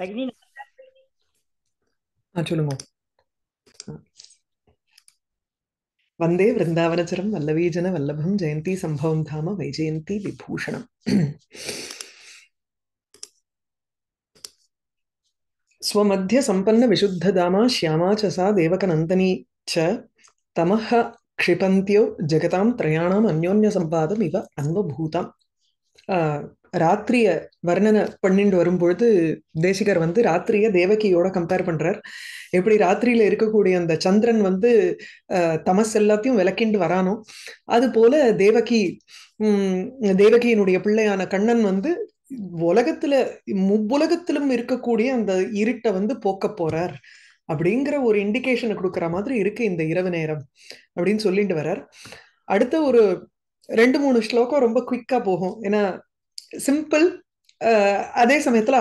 தகினி சொல்லுங்க వందే వృందావనచరం వల్లవీజన వల్లభం జయంతి సంభవం ధామ వైజయంతి విభూషణం స్వమధ్య సంపన్న విశుద్ధధామ శ్యామా చ సా దేవకనంతని చ తమః క్షిపంత్యో జగతాం త్రయాణం అన్యోన్య సంపాదం ఇవ అన్వభూతం ராத்திரிய வர்ணனை பண்ணிட்டு வரும்பொழுது தேசிகர் வந்து ராத்திரிய தேவகியோட கம்பேர் பண்றார் எப்படி ராத்திரியில இருக்கக்கூடிய அந்த சந்திரன் வந்து தமஸ் எல்லாத்தையும் விளக்கிண்டு வரானோ அது போல தேவகி உம் தேவகியினுடைய பிள்ளையான கண்ணன் வந்து உலகத்துல முவ்வுலகத்திலும் இருக்கக்கூடிய அந்த இருட்டை வந்து போக்க போறார் அப்படிங்கிற ஒரு இண்டிகேஷனை கொடுக்குற மாதிரி இருக்கு இந்த இரவு நேரம் அப்படின்னு சொல்லிட்டு வரார் அடுத்த ஒரு ரெண்டு மூணு ஸ்லோகம் ரொம்ப குயிக்கா போகும் ஏன்னா சிம்பிள் uh, அதே சமயத்துல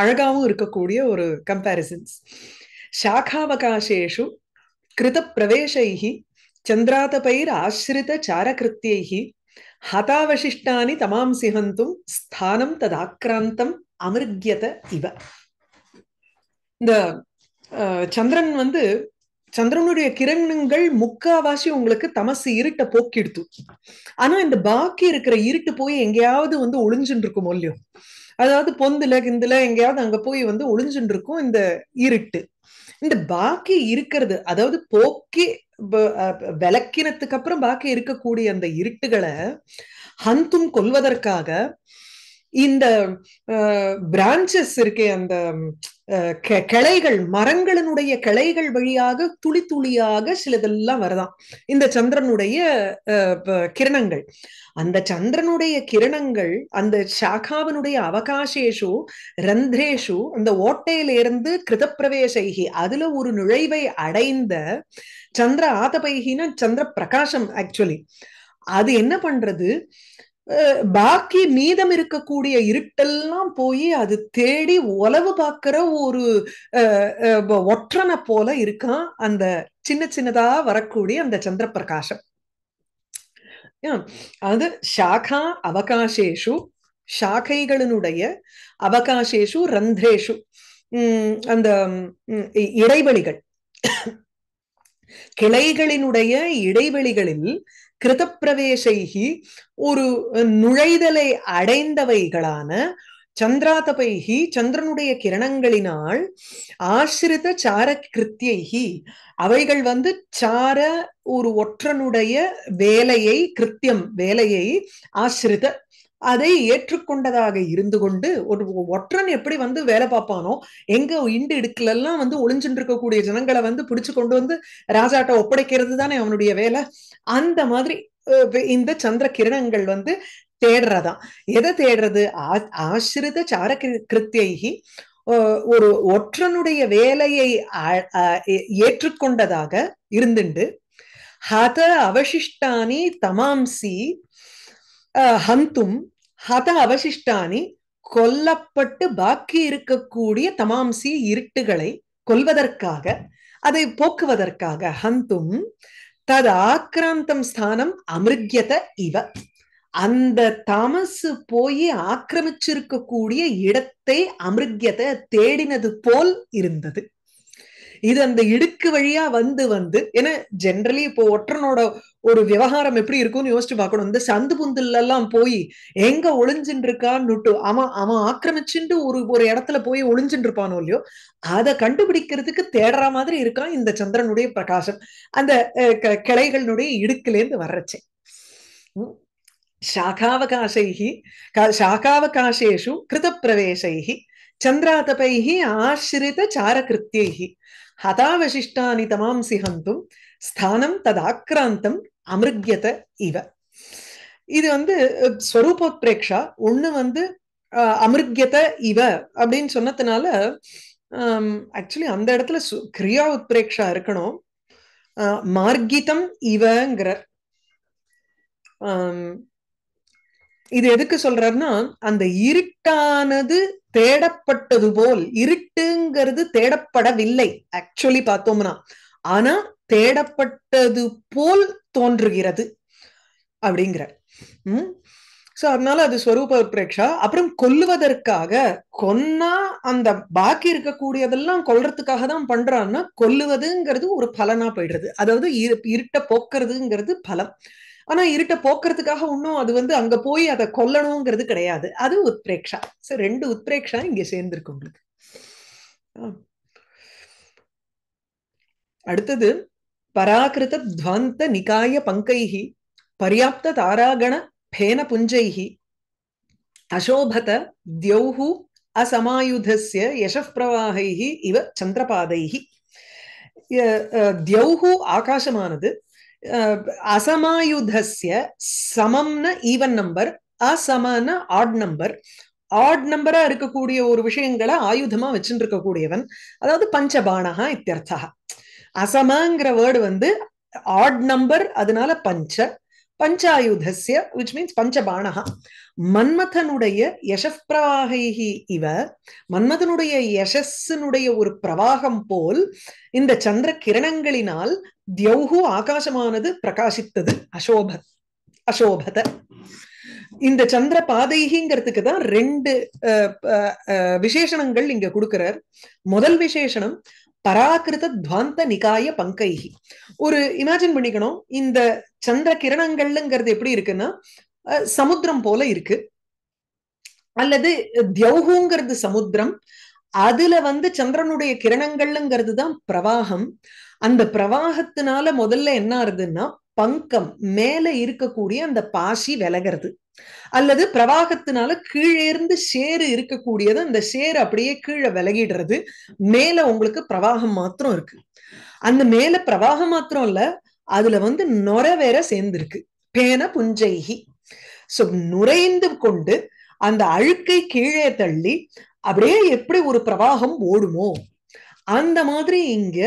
அழகாவும் இருக்கக்கூடிய ஒரு கம்பாரிசன்ஸ் சாகாவகாசேஷு கிருத பிரவேசைகி சந்திராதபைர் ஆசிரித சாரகிருத்தியைகி ஹதாவசிஷ்டானி தமாம் சிஹந்தும் ஸ்தானம் ததாக்கிராந்தம் அமிர்கியத இவ இந்த சந்திரன் வந்து சந்திரனுடைய கிரணங்கள் முக்காவாசி உங்களுக்கு தமசு இருட்டை போக்கிடுத்து ஆனா இந்த பாக்கி இருக்கிற இருட்டு போய் எங்கேயாவது வந்து ஒளிஞ்சுட்டு இருக்கும் இல்லையோ அதாவது பொந்துல கிந்துல எங்கேயாவது அங்க போய் வந்து ஒளிஞ்சுட்டு இருக்கும் இந்த இருட்டு இந்த பாக்கி இருக்கிறது அதாவது போக்கி விளக்கினத்துக்கு அப்புறம் பாக்கி இருக்கக்கூடிய அந்த இருட்டுகளை ஹந்தும் கொள்வதற்காக இந்த பிரான்ச்சஸ் இருக்கே அந்த கிளைகள் மரங்களினுடைய கிளைகள் வழியாக துளி துளியாக சிலதெல்லாம் வருதான் இந்த சந்திரனுடைய கிரணங்கள் அந்த சந்திரனுடைய கிரணங்கள் அந்த சாகாவனுடைய அவகாசேஷு ரந்திரேஷு அந்த ஓட்டையிலிருந்து கிருதப்பிரவேசைகி அதுல ஒரு நுழைவை அடைந்த சந்திர ஆதபைகின்னா சந்திர பிரகாசம் ஆக்சுவலி அது என்ன பண்றது பாக்கி மீதம் இருக்கக்கூடிய இருட்டெல்லாம் போய் அது தேடி உளவு பார்க்கிற ஒரு ஒற்றனை போல இருக்கான் அந்த சின்ன சின்னதா வரக்கூடிய அந்த சந்திர பிரகாஷம் அது ஷாகா அவகாசேஷு ஷாகைகளினுடைய அவகாசேஷு ரந்திரேஷு அந்த இடைவெளிகள் கிளைகளினுடைய இடைவெளிகளில் கிருதப்பிரவேசைகி ஒரு நுழைதலை அடைந்தவைகளான சந்திராதபைகி சந்திரனுடைய கிரணங்களினால் ஆசிரித சார கிருத்தியைகி அவைகள் வந்து சார ஒரு ஒற்றனுடைய வேலையை கிருத்தியம் வேலையை ஆசிரித அதை ஏற்றுக்கொண்டதாக இருந்து கொண்டு ஒரு ஒற்றன் எப்படி வந்து வேலை பார்ப்பானோ எங்க இண்டு எல்லாம் வந்து ஒளிஞ்சுட்டு இருக்கக்கூடிய ஜனங்களை வந்து பிடிச்சு கொண்டு வந்து ராஜாட்ட ஒப்படைக்கிறது தானே அவனுடைய வேலை அந்த மாதிரி இந்த சந்திர கிரணங்கள் வந்து தேடுறதா எதை தேடுறது ஆசிரித சார கிருத்தியகி ஒரு ஒற்றனுடைய வேலையை ஏற்றுக்கொண்டதாக இருந்துண்டு ஹத அவசிஷ்டானி தமாம்சி ஹந்தும் ஹத அவசிஷ்டானி கொல்லப்பட்டு பாக்கி இருக்கக்கூடிய தமாம்சி இருட்டுகளை கொல்வதற்காக அதை போக்குவதற்காக ஹந்தும் தது ஆக்கிராந்தம் ஸ்தானம் அமிர்கியத இவ அந்த தமசு போய் ஆக்கிரமிச்சிருக்கக்கூடிய இடத்தை அமிர்கியத தேடினது போல் இருந்தது இது அந்த இடுக்கு வழியா வந்து வந்து ஏன்னா ஜென்ரலி இப்போ ஒற்றனோட ஒரு விவகாரம் எப்படி இருக்கும்னு யோசிச்சு பார்க்கணும் இந்த சந்து புந்துல எல்லாம் போய் எங்க ஒளிஞ்சுட்டு இருக்கான்னுட்டு அவன் அவன் ஆக்கிரமிச்சுட்டு ஒரு ஒரு இடத்துல போய் ஒளிஞ்சுட்டு இருப்பானோ இல்லையோ அதை கண்டுபிடிக்கிறதுக்கு தேடுற மாதிரி இருக்கான் இந்த சந்திரனுடைய பிரகாசம் அந்த கிளைகளினுடைய இடுக்குலேருந்து வர்றச்சே கிருத பிரவேசைகி சந்திராதபைகி ஆசிரித சாரகிருத்தியைகி ஹதாவசிஷ்டானி தமாம் சிஹந்தும் ஸ்தானம் ததாக்கிராந்தம் அமிர்கியத இவ இது வந்து ஸ்வரூபோத்பிரேக்ஷா ஒண்ணு வந்து அமிர்கியத இவ அப்படின்னு சொன்னதுனால ஆக்சுவலி அந்த இடத்துல கிரியா உத்பிரேக்ஷா இருக்கணும் மார்கிதம் இவங்கிற இது எதுக்கு சொல்றாருன்னா அந்த இருட்டானது தேடப்பட்டது போல் இருட்டுங்கிறது தேடப்படவில்லை ஆக்சுவலி பார்த்தோம்னா ஆனா தேடப்பட்டது போல் தோன்றுகிறது அப்படிங்கிறார் உம் சோ அதனால அது ஸ்வரூப பிரேக்ஷா அப்புறம் கொல்லுவதற்காக கொன்னா அந்த பாக்கி இருக்கக்கூடியதெல்லாம் கொல்றதுக்காக தான் பண்றான்னா கொல்லுவதுங்கிறது ஒரு பலனா போயிடுறது அதாவது இருட்டை போக்குறதுங்கிறது பலம் ஆனா இருட்ட போக்குறதுக்காக ஒன்னும் அது வந்து அங்க போய் அதை கொல்லணுங்கிறது கிடையாது அது உத்ரேக்ஷா சோ ரெண்டு உத்ரேக்ஷா இங்க சேர்ந்திருக்கு உங்களுக்கு அடுத்தது பராகிருத துவாந்த நிகாய பங்கைகி பர்யாப்த தாராகண பேன புஞ்சைகி அசோபத தியௌஹு அசமாயுதஸ்ய யசப்பிரவாகைகி இவ சந்திரபாதைகி தியௌஹு ஆகாசமானது அசமாயுதஸ்ய சமம்ன ஈவன் நம்பர் அசமன ஆட் நம்பர் ஆட் நம்பரா இருக்கக்கூடிய ஒரு விஷயங்களை ஆயுதமா வச்சுட்டு இருக்கக்கூடியவன் அதாவது பஞ்சபானகா இத்தியர்த்தா அசமங்கிற வேர்டு வந்து ஆட் நம்பர் அதனால பஞ்ச பஞ்சாயுதஸ்ய விச் மீன்ஸ் பஞ்சபானகா மன்மதனுடைய யசப்பிரவாகைகி இவ மன்மதனுடைய யசஸ்னுடைய ஒரு பிரவாகம் போல் இந்த சந்திர கிரணங்களினால் தியௌகு ஆகாசமானது பிரகாசித்தது அசோப அசோபத இந்த சந்திர பாதைகிங்கிறதுக்கு தான் ரெண்டு விசேஷணங்கள் இங்க கொடுக்கிறார் முதல் விசேஷனம் பராகிருத துவாந்த நிகாய பங்கைகி ஒரு இமேஜின் பண்ணிக்கணும் இந்த சந்திர கிரணங்கள்ங்கிறது எப்படி இருக்குன்னா சமுத்திரம் போல இருக்கு அல்லது தியௌகுங்கிறது சமுத்திரம் அதுல வந்து சந்திரனுடைய கிரணங்கள்ங்கிறது தான் பிரவாகம் அந்த பிரவாகத்தினால முதல்ல என்ன ஆகுதுன்னா பங்கம் மேல இருக்கக்கூடிய அந்த பாசி விலகிறது அல்லது பிரவாகத்தினால கீழே இருந்து சேரு இருக்கக்கூடியது அந்த சேரு அப்படியே கீழே விலகிடுறது மேல உங்களுக்கு பிரவாகம் மாத்திரம் இருக்கு அந்த மேல பிரவாகம் மாத்திரம் இல்ல அதுல வந்து நுர வேற சேர்ந்துருக்கு பேன புஞ்சைகி சோ நுரைந்து கொண்டு அந்த அழுக்கை கீழே தள்ளி அப்படியே எப்படி ஒரு பிரவாகம் ஓடுமோ அந்த மாதிரி இங்க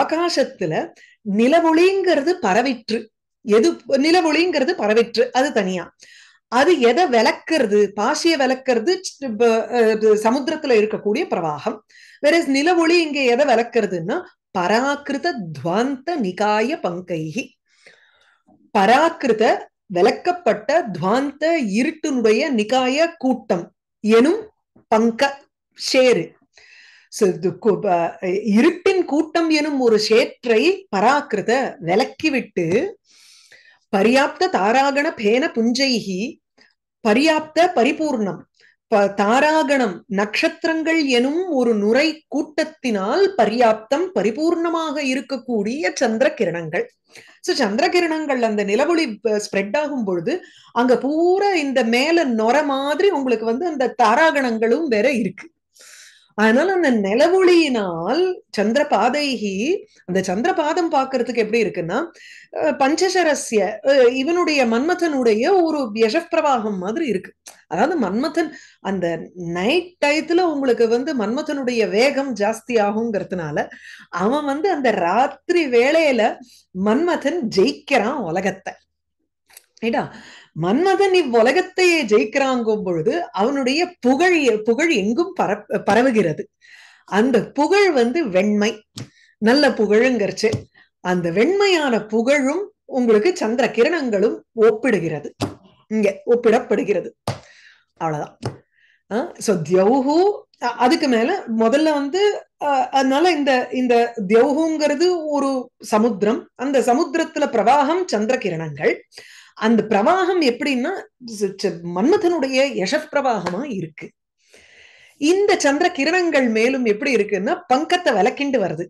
ஆகாசத்துல நிலவொளிங்கிறது பரவிற்று எது நிலவொளிங்கிறது பரவிற்று அது தனியா அது எதை விளக்குறது பாசிய விளக்குறது சமுத்திரத்துல இருக்கக்கூடிய பிரவாகம் வேற நிலவொளி இங்க எதை விளக்குறதுன்னா பராக்கிருத துவாந்த நிகாய பங்கைகி பராக்கிருத விளக்கப்பட்ட துவாந்த இருட்டினுடைய நிகாய கூட்டம் எனும் பங்க ஷேரு இருட்டின் கூட்டம் எனும் ஒரு சேற்றை பராக்கிருத விலக்கிவிட்டு பரியாப்த தாராகண பேன புஞ்சைகி பரியாப்த பரிபூர்ணம் தாராகணம் நட்சத்திரங்கள் எனும் ஒரு நுரை கூட்டத்தினால் பரியாப்தம் பரிபூர்ணமாக இருக்கக்கூடிய சந்திர கிரணங்கள் சோ சந்திர கிரணங்கள் அந்த நிலவொளி ஸ்ப்ரெட் ஆகும் பொழுது அங்க பூரா இந்த மேல நொர மாதிரி உங்களுக்கு வந்து அந்த தாராகணங்களும் வேற இருக்கு அதனால அந்த நிலவொளியினால் சந்திர பாதைகி அந்த சந்திர பாதம் பாக்குறதுக்கு எப்படி இருக்குன்னா பஞ்சசரஸ்ய இவனுடைய மன்மதனுடைய ஒரு யசப்பிரவாகம் மாதிரி இருக்கு அதாவது மன்மதன் அந்த நைட் டயத்துல உங்களுக்கு வந்து மன்மதனுடைய வேகம் ஜாஸ்தி ஆகுங்கிறதுனால அவன் வந்து அந்த ராத்திரி வேளையில மன்மதன் ஜெயிக்கிறான் உலகத்தை மன்மதன் இவ்வுலகத்தையே ஜெயிக்கிறாங்கும் பொழுது அவனுடைய புகழ் புகழ் எங்கும் பர பரவுகிறது அந்த புகழ் வந்து வெண்மை நல்ல புகழுங்கிறச்சு அந்த வெண்மையான புகழும் உங்களுக்கு சந்திர கிரணங்களும் ஒப்பிடுகிறது இங்க ஒப்பிடப்படுகிறது அவ்வளவுதான் சோ அதுக்கு மேல முதல்ல வந்து அதனால இந்த இந்த தியௌஹுங்கிறது ஒரு சமுத்திரம் அந்த சமுத்திரத்துல பிரவாகம் சந்திர கிரணங்கள் அந்த பிரவாகம் எப்படின்னா மன்மதனுடைய யஷப் பிரவாகமா இருக்கு இந்த சந்திர கிரணங்கள் மேலும் எப்படி இருக்குன்னா பங்கத்தை விளக்கிண்டு வருது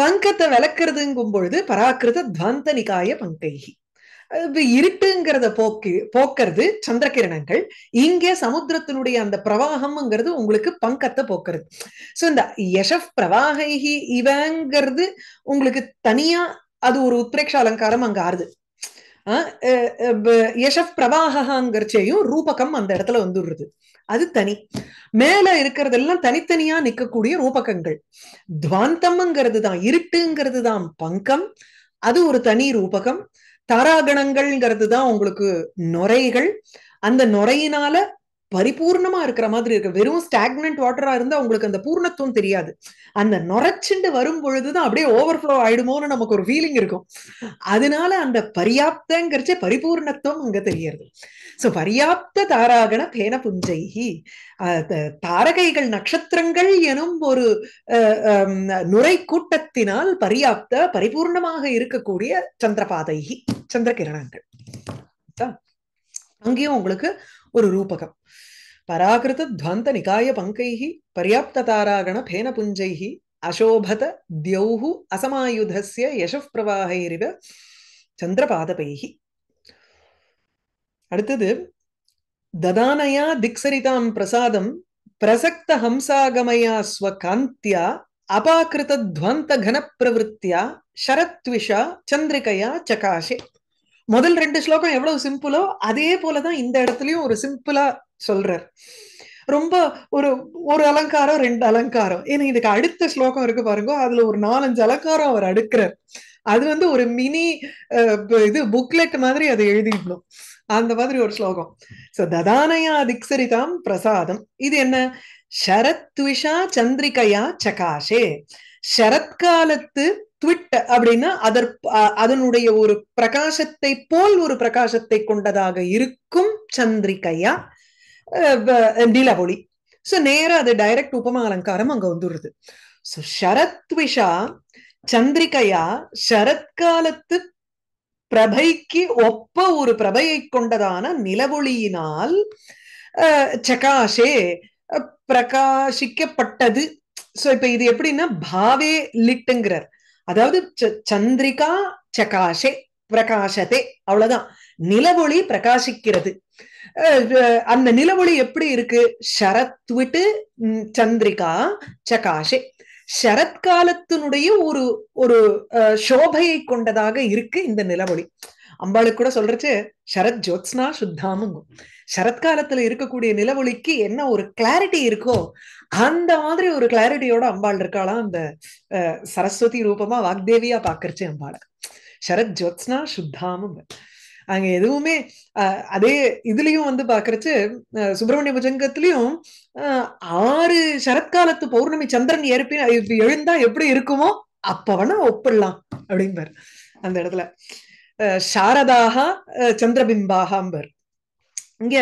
பங்கத்தை விளக்குறதுங்கும் பொழுது பராக்கிருத துவந்த நிகாய பங்கைகி இருட்டுங்கிறத போக்கு போக்குறது கிரணங்கள் இங்கே சமுத்திரத்தினுடைய அந்த பிரவாகம்ங்கிறது உங்களுக்கு பங்கத்தை போக்குறது ஸோ இந்த யஷப் பிரவாகைகி இவங்கிறது உங்களுக்கு தனியா அது ஒரு உத்ரேக்ஷ அலங்காரம் அங்க ஆறுது யஷப் பிரவாகாங்கிறச்சையும் ரூபகம் அந்த இடத்துல வந்துடுறது அது தனி மேல இருக்கிறதெல்லாம் தனித்தனியா நிக்கக்கூடிய ரூபகங்கள் துவாந்தம்ங்கிறது தான் இருட்டுங்கிறது தான் பங்கம் அது ஒரு தனி ரூபகம் தாராகணங்கள்ங்கிறது தான் உங்களுக்கு நுரைகள் அந்த நுரையினால பரிபூர்ணமா இருக்கிற மாதிரி இருக்கு வெறும் ஸ்டாக்னன்ட் வாட்டரா இருந்தா உங்களுக்கு அந்த பூர்ணத்துவம் தெரியாது அந்த நொறச்சுண்டு வரும் பொழுதுதான் அப்படியே ஓவர்ஃப்ளோ ஆயிடுமோன்னு நமக்கு ஒரு ஃபீலிங் இருக்கும் அதனால அந்த பரியாப்தங்கிறச்ச பரிபூர்ணத்துவம் அங்க தெரியறது சோ பரியாப்த தாராகண பேன புஞ்சைகி தாரகைகள் நட்சத்திரங்கள் எனும் ஒரு நுரை கூட்டத்தினால் பரியாப்த பரிபூர்ணமாக இருக்கக்கூடிய சந்திரபாதைகி சந்திரகிரணங்கள் அங்கேயும் உங்களுக்கு ஒரு ரூபகம் பராகிருத துவந்த நிகாய பங்கைஹி பர்யாப்ததாராகண பேனபுஞ்சைஹி அசோபத தியௌஹு அசமாயுதஸ்ய யசப் பிரவாகைரிவ சந்திரபாதபைஹி அடுத்தது ததானயா திக்ஸரிதாம் பிரசாதம் பிரசக்த ஹம்சாகமயா ஸ்வகாந்தியா அபாகிருத துவந்த கன பிரவருத்தியா சரத்விஷா சந்திரிகையா சகாஷே முதல் ரெண்டு ஸ்லோகம் எவ்வளவு சிம்பிளோ அதே போலதான் இந்த இடத்துலயும் ஒரு சிம்பிளா சொல்றார் ரொம்ப ஒரு ஒரு அலங்காரம் ரெண்டு அலங்காரம் ஏன்னா இதுக்கு அடுத்த ஸ்லோகம் இருக்கு பாருங்க அதுல ஒரு நாலஞ்சு அலங்காரம் அவர் அடுக்கிறார் அது வந்து ஒரு மினி இது புக்லெட் மாதிரி அதை எழுதிடணும் அந்த மாதிரி ஒரு ஸ்லோகம் சோ ததானயா திக்சரிதாம் பிரசாதம் இது என்ன சரத்விஷா சந்திரிகையா சகாஷே சரத்காலத்து ட்விட் அப்படின்னா அதற் அதனுடைய ஒரு பிரகாசத்தை போல் ஒரு பிரகாசத்தை கொண்டதாக இருக்கும் சந்திரிகையா நிலவொளி சோ நேரா அது டைரக்ட் உபமா அலங்காரம் அங்க வந்துடுறது சோ ஷரத்விஷா சந்திரிகையா சரத்காலத்து பிரபைக்கு ஒப்ப ஒரு பிரபையை கொண்டதான நிலவொளியினால் சகாஷே பிரகாசிக்கப்பட்டது சோ இப்ப இது எப்படின்னா பாவே லிட்டுங்கிறார் அதாவது சந்திரிகா சகாஷே பிரகாசதே அவ்வளவுதான் நிலவொளி பிரகாசிக்கிறது அந்த நிலவொளி எப்படி இருக்கு சரத் விட்டு சந்திரிகா சகாஷே சரத்காலத்தினுடைய ஒரு ஒரு சோபையை கொண்டதாக இருக்கு இந்த நிலவொளி அம்பாளுக்கு கூட சொல்றச்சு சரத் ஜோத்ஸ்னா சுத்தாமுங்கும் சரத்காலத்துல இருக்கக்கூடிய நிலவொளிக்கு என்ன ஒரு கிளாரிட்டி இருக்கோ அந்த மாதிரி ஒரு கிளாரிட்டியோட அம்பாள் இருக்காளாம் அந்த சரஸ்வதி ரூபமா வாக்தேவியா பாக்குறச்சு அம்பாளை சரத் ஜோத்ஸ்னா சுத்தாமும் அங்க எதுவுமே அதே இதுலயும் வந்து பாக்குறச்சு சுப்பிரமணிய புஜங்கத்திலயும் ஆறு சரத்காலத்து பௌர்ணமி சந்திரன் ஏற்ப எழுந்தா எப்படி இருக்குமோ அப்ப வேணா ஒப்பிடலாம் அப்படிம்பார் அந்த இடத்துல சாரதாக சந்திரபிம்பாகாம்பர் இங்க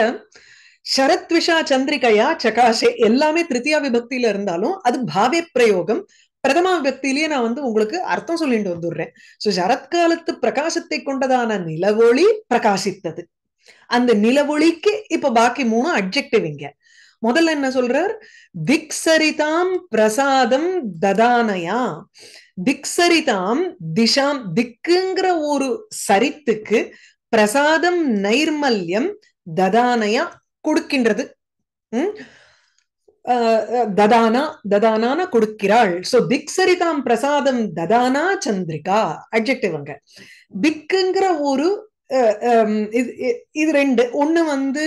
சரத்விஷா சந்திரிகையா சகாஷே எல்லாமே திருத்தியா விபக்தியில இருந்தாலும் அது பாவே பிரயோகம் பிரதம விபக்தியிலேயே நான் வந்து உங்களுக்கு அர்த்தம் சொல்லிட்டு வந்துடுறேன் சோ சரத்காலத்து பிரகாசத்தை கொண்டதான நிலவொளி பிரகாசித்தது அந்த நிலவொளிக்கு இப்ப பாக்கி மூணு அப்ஜெக்டிவ் இங்க முதல்ல என்ன சொல்றார் திக்சரிதாம் பிரசாதம் ததானயா திக்ஸரிதாம் திஷாம் திக்குங்கிற ஒரு சரித்துக்கு பிரசாதம் நைர்மல்யம் ததானையா கொடுக்கின்றது உம் ததானா ததானான கொடுக்கிறாள் சோ திக் சரிதாம் பிரசாதம் ததானா சந்திரிகா அங்க திக்குங்கிற ஒரு இது ரெண்டு ஒண்ணு வந்து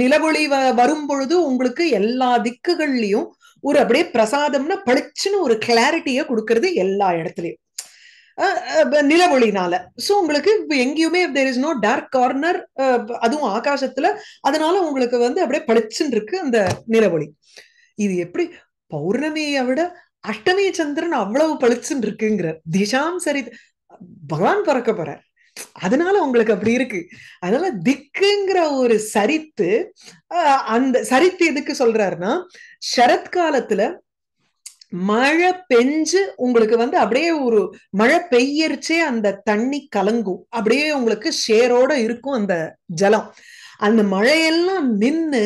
நிலவொளி வரும் பொழுது உங்களுக்கு எல்லா திக்குகள்லயும் ஒரு அப்படியே பிரசாதம்னா படிச்சுன்னு ஒரு கிளாரிட்டிய கொடுக்கறது எல்லா இடத்துலயும் ஒளினால சோ உங்களுக்கு எங்கேயுமே there is no dark corner அதுவும் ஆகாசத்துல அதனால உங்களுக்கு வந்து அப்படியே பளிச்சுன்னு இருக்கு அந்த ஒளி இது எப்படி பௌர்ணமியை விட அஷ்டமி சந்திரன் அவ்வளவு பளிச்சுன்னு இருக்குங்கிற திசாம் சரி பகவான் பிறக்க போறார் அதனால உங்களுக்கு அப்படி இருக்கு அதனால திக்குங்கிற ஒரு சரித்து அந்த சரித்து எதுக்கு சொல்றாருன்னா சரத்காலத்துல மழை பெஞ்சு உங்களுக்கு வந்து அப்படியே ஒரு மழை பெய்யரிச்சே அந்த தண்ணி கலங்கும் அப்படியே உங்களுக்கு ஷேரோட இருக்கும் அந்த ஜலம் அந்த மழையெல்லாம் நின்று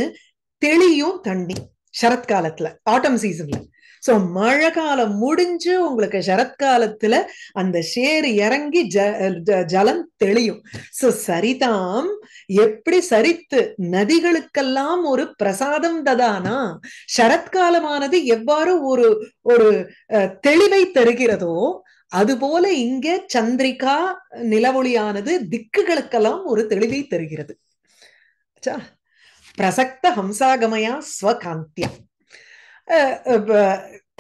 தெளியும் தண்ணி சரத்காலத்துல ஆட்டம் சீசன்ல சோ மழை காலம் முடிஞ்சு உங்களுக்கு சரத்காலத்துல அந்த ஷேர் இறங்கி ஜலம் தெளியும் சோ சரிதாம் எப்படி சரித்து நதிகளுக்கெல்லாம் ஒரு பிரசாதம் ததானா சரத்காலமானது எவ்வாறு ஒரு ஒரு தெளிவை தருகிறதோ அதுபோல இங்க சந்திரிகா நிலவொளியானது திக்குகளுக்கெல்லாம் ஒரு தெளிவை தருகிறது பிரசக்த ஹம்சாகமயா ஸ்வகாந்தியா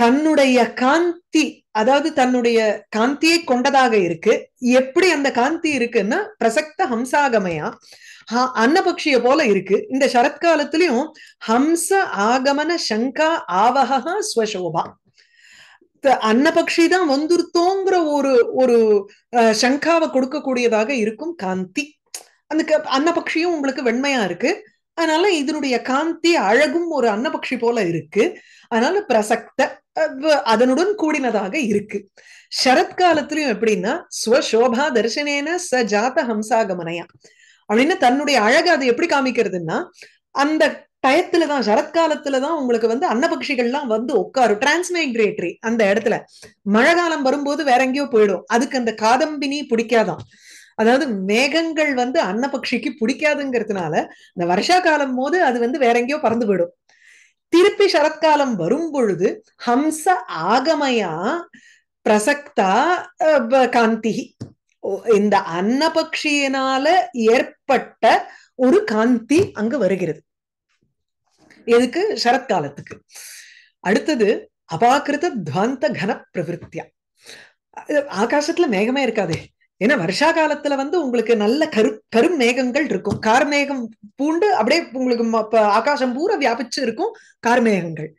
தன்னுடைய காந்தி அதாவது தன்னுடைய காந்தியை கொண்டதாக இருக்கு எப்படி அந்த காந்தி இருக்குன்னா பிரசக்த ஹம்சாகமையா அன்னபக்ஷிய போல இருக்கு இந்த சரத்காலத்திலையும் ஹம்ச ஆகமன சங்கா ஆவகா ஸ்வசோபா அன்னபக்ஷி தான் வந்துருத்தோங்கிற ஒரு ஒரு சங்காவை கொடுக்கக்கூடியதாக இருக்கும் காந்தி அந்த அன்னபக்ஷியும் உங்களுக்கு வெண்மையா இருக்கு அதனால இதனுடைய காந்தி அழகும் ஒரு அன்னபக்ஷி போல இருக்கு அதனால பிரசக்த அதனுடன் கூடினதாக இருக்கு சரத்காலத்திலயும் எப்படின்னா ஸ்வசோபா தரிசனேன ச ஜாத ஹம்சாகமனையா அப்படின்னு தன்னுடைய அழகு அதை எப்படி காமிக்கிறதுன்னா அந்த டயத்துலதான் தான் உங்களுக்கு வந்து அன்னபக்ஷிகள்லாம் வந்து உட்காரும் டிரான்ஸ்மைக்ரேட்டரி அந்த இடத்துல மழை காலம் வரும்போது வேற எங்கேயோ போயிடும் அதுக்கு அந்த காதம்பினி பிடிக்காதான் அதாவது மேகங்கள் வந்து அன்னபக்ஷிக்கு பிடிக்காதுங்கிறதுனால இந்த வருஷா காலம் போது அது வந்து வேற எங்கேயோ பறந்து போயிடும் திருப்பி சரத்காலம் வரும் பொழுது ஹம்ச ஆகமையா பிரசக்தா காந்தி இந்த அன்னபக்ஷியினால ஏற்பட்ட ஒரு காந்தி அங்கு வருகிறது எதுக்கு சரத்காலத்துக்கு அடுத்தது அபாகிருத துவாந்த கன பிரவிற்த்தியா ஆகாசத்துல மேகமே இருக்காதே ஏன்னா வருஷா காலத்துல வந்து உங்களுக்கு நல்ல கரு கரும் மேகங்கள் இருக்கும் கார்மேகம் பூண்டு அப்படியே உங்களுக்கு ஆகாசம் பூரா வியாபிச்சு இருக்கும் கார்மேகங்கள்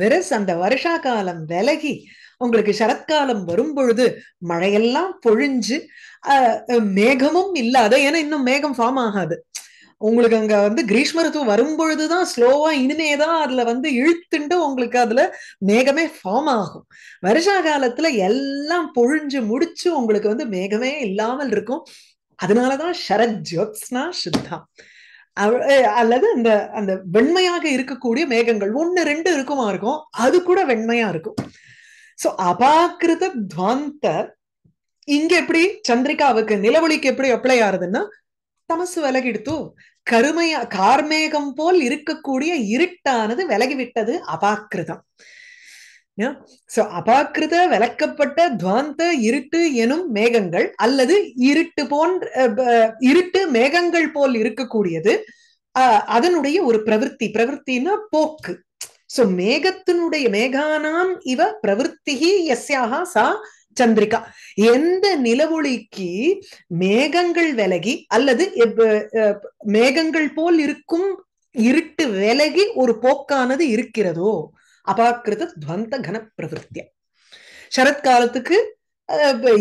வெறஸ் அந்த வருஷா காலம் விலகி உங்களுக்கு சரத்காலம் வரும் பொழுது மழையெல்லாம் பொழிஞ்சு மேகமும் இல்லாத ஏன்னா இன்னும் மேகம் ஃபார்ம் ஆகாது உங்களுக்கு அங்க வந்து கிரீஷ்ம ரித்து வரும்பொழுதுதான் ஸ்லோவா இனிமேதான் அதுல வந்து இழுத்துண்டு உங்களுக்கு அதுல மேகமே ஃபார்ம் ஆகும் வருஷா காலத்துல எல்லாம் பொழிஞ்சு முடிச்சு உங்களுக்கு வந்து மேகமே இல்லாமல் இருக்கும் அதனாலதான் சரத் ஜோத்ஸ்னா சித்தா அல்லது அந்த அந்த வெண்மையாக இருக்கக்கூடிய மேகங்கள் ஒண்ணு ரெண்டு இருக்குமா இருக்கும் அது கூட வெண்மையா இருக்கும் சோ அபாக்கிருத துவாந்த இங்க எப்படி சந்திரிகாவுக்கு நிலவொளிக்கு எப்படி அப்ளை ஆறுதுன்னா தமசு விலகிடுத்து கருமைய கார்மேகம் போல் இருக்கக்கூடிய இருட்டானது விலகிவிட்டது அபாக்கிருதம் அபாக்கிருத விளக்கப்பட்ட துவாந்த இருட்டு எனும் மேகங்கள் அல்லது இருட்டு போன்ற இருட்டு மேகங்கள் போல் இருக்கக்கூடியது அதனுடைய ஒரு பிரவருத்தி பிரவருத்தின்னா போக்கு சோ மேகத்தினுடைய மேகானாம் இவ பிரவருத்தி எஸ்யாக சா சந்திரிகா எந்த நிலவொளிக்கு மேகங்கள் விலகி அல்லது மேகங்கள் போல் இருக்கும் இருட்டு விலகி ஒரு போக்கானது இருக்கிறதோ அபாக்கிருத துவந்த கன பிரவருத்திய சரத்காலத்துக்கு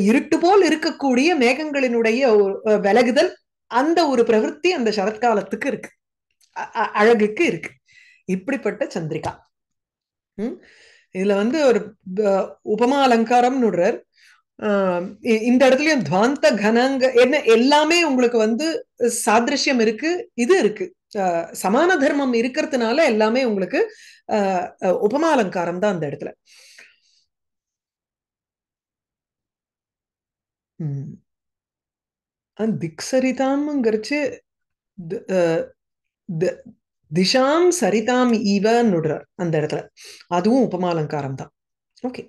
இருட்டு போல் இருக்கக்கூடிய மேகங்களினுடைய விலகுதல் அந்த ஒரு பிரகிருத்தி அந்த சரத்காலத்துக்கு இருக்கு அழகுக்கு இருக்கு இப்படிப்பட்ட சந்திரிகா உம் இதுல வந்து ஒரு உபமா அலங்காரம் விடுறார் இந்த இடத்துலயும் துவாந்த கனங்க என்ன எல்லாமே உங்களுக்கு வந்து சாதிருஷ்யம் இருக்கு இது இருக்கு சமான தர்மம் இருக்கிறதுனால எல்லாமே உங்களுக்கு உபமா அலங்காரம் தான் அந்த இடத்துல திக்சரிதாம்ங்கிறச்சு திஷாம் சரிதாம் ஈவன்னுடுறார் அந்த இடத்துல அதுவும் உபமாலங்காரம் தான் ஓகே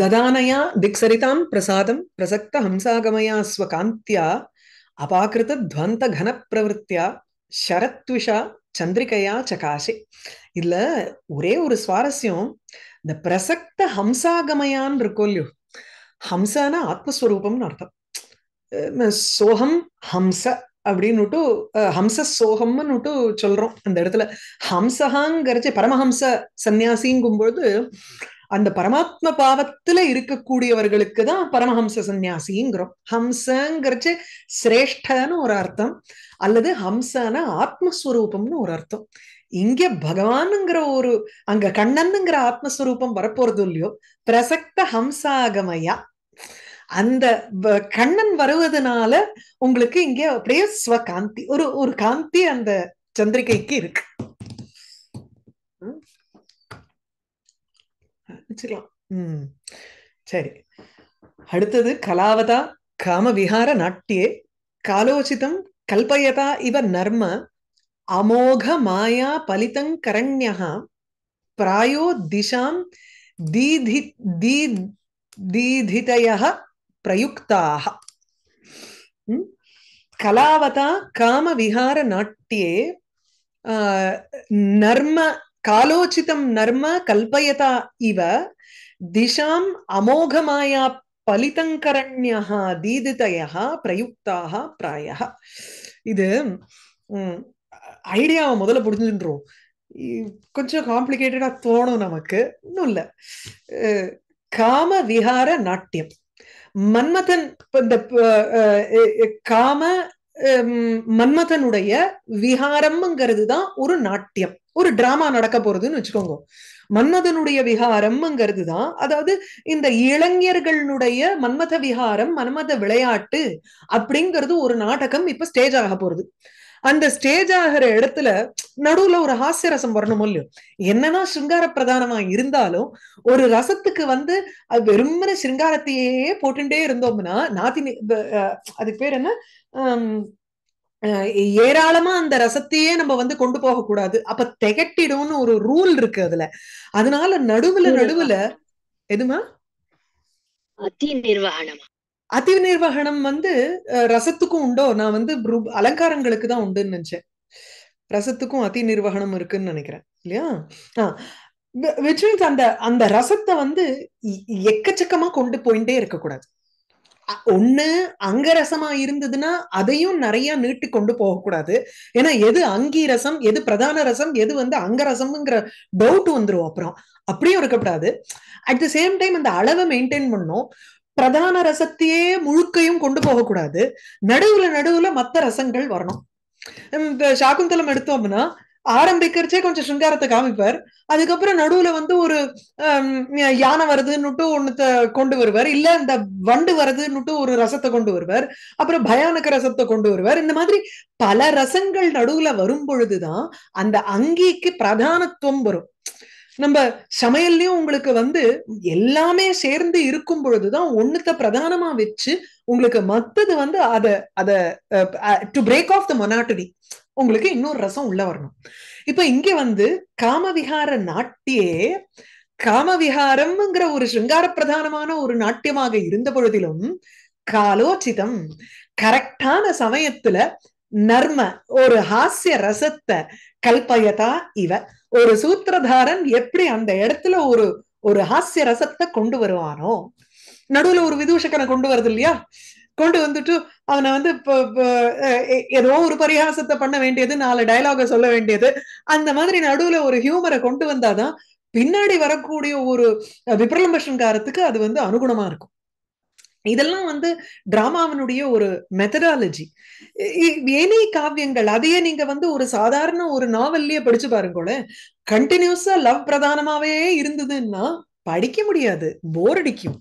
ததானயா திக் சரிதாம் பிரசாதம் பிரசக்த ஹம்சாகமயா ஸ்வகாந்தியா அபாகிருத துவந்த கன பிரவருத்தியா ஷரத்விஷா சந்திரிகையா சகாஷே இதுல ஒரே ஒரு சுவாரஸ்யம் இந்த பிரசக்த ஹம்சாகமயான் இருக்கும் இல்லையோ ஹம்சானா ஆத்மஸ்வரூபம்னு அர்த்தம் சோஹம் ஹம்ச அப்படின்னுட்டு ஹம்ச சோகம்னுட்டு சொல்றோம் அந்த இடத்துல ஹம்சஹாங்கிறச்சு பரமஹம்ச பொழுது அந்த பரமாத்ம பாவத்துல இருக்கக்கூடியவர்களுக்கு தான் பரமஹம்ச சந்நியாசிங்கிறோம் ஹம்சங்கிறச்சு சிரேஷ்டன்னு ஒரு அர்த்தம் அல்லது ஹம்சனா ஆத்மஸ்வரூபம்னு ஒரு அர்த்தம் இங்க பகவானுங்கிற ஒரு அங்க கண்ணனுங்கிற ஆத்மஸ்வரூபம் வரப்போறது இல்லையோ பிரசக்த ஹம்சாகமையா அந்த கண்ணன் வருவதனால உங்களுக்கு இங்க அப்படியே ஸ்வகாந்தி ஒரு ஒரு காந்தி அந்த சந்திரிகைக்கு இருக்கு சரி அடுத்தது கலாவதா காமவிஹார நாட்டியே காலோச்சிதம் கல்பயதா இவ நர்ம அமோக மாயா பலிதங் கரண்யா பிராயோ திசாம் தீதி தீதிதய பிரயுக்தாக கலாவதா காம காமவிகார நாட்டியே நர்ம காலோச்சிதம் நர்ம கல்பயதா இவ திசாம் அமோகமாயா பலிதங்கரண்யா தீதிதயா பிரயுக்தாக பிராய இது ஐடியாவை முதல்ல புரிஞ்சுன்றோம் கொஞ்சம் காம்ப்ளிகேட்டடா தோணும் நமக்கு இன்னும் இல்லை காம விகார நாட்டியம் மன்மதன் இந்த காம மன்மதனுடைய விகாரம்ங்கிறது தான் ஒரு நாட்டியம் ஒரு டிராமா நடக்க போறதுன்னு வச்சுக்கோங்க மன்மதனுடைய விகாரம்ங்கிறது தான் அதாவது இந்த இளைஞர்களுடைய மன்மத விகாரம் மன்மத விளையாட்டு அப்படிங்கிறது ஒரு நாடகம் இப்ப ஸ்டேஜ் ஆக போறது அந்த ஸ்டேஜ் ஆகிற இடத்துல நடுவுல ஒரு ஹாஸ்ய ரசம் வரணும் இல்லையோ என்னன்னா சிங்கார பிரதானமா இருந்தாலும் ஒரு ரசத்துக்கு வந்து வெறுமன சிங்காரத்தையே போட்டுட்டே இருந்தோம்னா நாத்தி அதுக்கு பேர் என்ன ஏராளமா அந்த ரசத்தையே நம்ம வந்து கொண்டு போக கூடாது அப்ப திகட்டிடும்னு ஒரு ரூல் இருக்கு அதுல அதனால நடுவுல நடுவுல எதுமா அத்தி நிர்வாணமா அதி நிர்வகணம் வந்து ரசத்துக்கும் உண்டோ நான் வந்து அலங்காரங்களுக்கு தான் உண்டுன்னு நினைச்சேன் ரசத்துக்கும் அதி நிர்வகணம் இருக்குன்னு நினைக்கிறேன் இல்லையா விச் மீன்ஸ் அந்த அந்த ரசத்தை வந்து எக்கச்சக்கமா கொண்டு போயிட்டே இருக்கக்கூடாது ஒண்ணு அங்க ரசமா இருந்ததுன்னா அதையும் நிறைய நீட்டி கொண்டு போகக்கூடாது ஏன்னா எது அங்கீரசம் ரசம் எது பிரதான ரசம் எது வந்து அங்க ரசம்ங்கிற டவுட் வந்துரும் அப்புறம் அப்படியும் இருக்கக்கூடாது அட் த சேம் டைம் அந்த அளவை மெயின்டைன் பண்ணும் பிரதான ரசத்தையே முழுக்கையும் கொண்டு போகக்கூடாது நடுவுல நடுவுல மத்த ரசங்கள் வரணும் இந்த சாகுந்தலம் எடுத்தோம்னா ஆரம்பிக்கிறச்சே கொஞ்சம் சிங்காரத்தை காமிப்பார் அதுக்கப்புறம் நடுவுல வந்து ஒரு யானை வருதுன்னுட்டு ஒண்ணுத்த கொண்டு வருவார் இல்ல இந்த வண்டு வருதுன்னுட்டு ஒரு ரசத்தை கொண்டு வருவார் அப்புறம் பயானக ரசத்தை கொண்டு வருவார் இந்த மாதிரி பல ரசங்கள் நடுவுல வரும் பொழுதுதான் அந்த அங்கிக்கு பிரதானத்துவம் வரும் நம்ம சமையல்லையும் உங்களுக்கு வந்து எல்லாமே சேர்ந்து இருக்கும் பொழுதுதான் ஒண்ணுத்த பிரதானமா வச்சு உங்களுக்கு மத்தது வந்து அத அத to break off the monotony உங்களுக்கு இன்னொரு ரசம் உள்ள வரணும் இப்ப இங்க வந்து காமவிகார நாட்டியே காமவிகாரம்ங்கிற ஒரு சிங்கார பிரதானமான ஒரு நாட்டியமாக இருந்த பொழுதிலும் காலோச்சிதம் கரெக்டான சமயத்துல நர்ம ஒரு ஹாஸ்ய ரசத்தை கல்பயதா இவ ஒரு சூத்திரதாரன் எப்படி அந்த இடத்துல ஒரு ஒரு ஹாஸ்ய ரசத்தை கொண்டு வருவானோ நடுவுல ஒரு விதூஷக்கனை கொண்டு வருது இல்லையா கொண்டு வந்துட்டு அவனை வந்து ஏதோ ஒரு பரிகாசத்தை பண்ண வேண்டியது நாலு டைலாக சொல்ல வேண்டியது அந்த மாதிரி நடுவுல ஒரு ஹியூமரை கொண்டு வந்தாதான் பின்னாடி வரக்கூடிய ஒரு விபிரலம்பஷன்காரத்துக்கு அது வந்து அனுகுணமா இருக்கும் இதெல்லாம் வந்து டிராமாவினுடைய ஒரு மெத்தடாலஜி ஏனே காவியங்கள் அதையே நீங்க வந்து ஒரு சாதாரண ஒரு நாவல்லயே படிச்சு பாருங்க கண்டினியூஸா லவ் பிரதானமாவே இருந்ததுன்னா படிக்க முடியாது போர் அடிக்கும்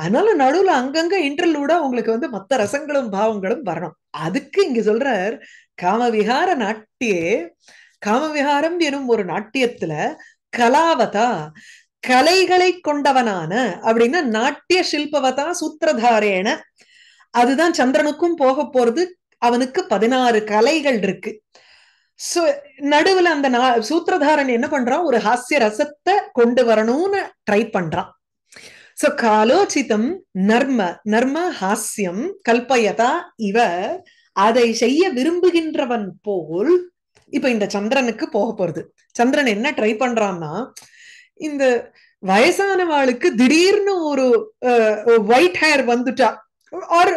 அதனால நடுவுல அங்கங்க இன்டர்லூடா உங்களுக்கு வந்து மத்த ரசங்களும் பாவங்களும் வரணும் அதுக்கு இங்க சொல்றார் காமவிகார நாட்டியே காமவிகாரம் எனும் ஒரு நாட்டியத்துல கலாவதா கலைகளை கொண்டவனான அப்படின்னா நாட்டிய சில்பவதா சூத்திரதாரேன அதுதான் சந்திரனுக்கும் போக போறது அவனுக்கு பதினாறு கலைகள் இருக்கு நடுவுல அந்த சூத்திரதாரன் என்ன பண்றான் ஒரு ஹாஸ்ய ரசத்தை கொண்டு வரணும்னு ட்ரை பண்றான் சோ காலோச்சிதம் நர்ம நர்ம ஹாஸ்யம் கல்பயதா இவ அதை செய்ய விரும்புகின்றவன் போல் இப்ப இந்த சந்திரனுக்கு போக போறது சந்திரன் என்ன ட்ரை பண்றான்னா இந்த வயசானவாளுக்கு திடீர்னு ஒரு ஒயிட் ஹேர் வந்துட்டா ஆர்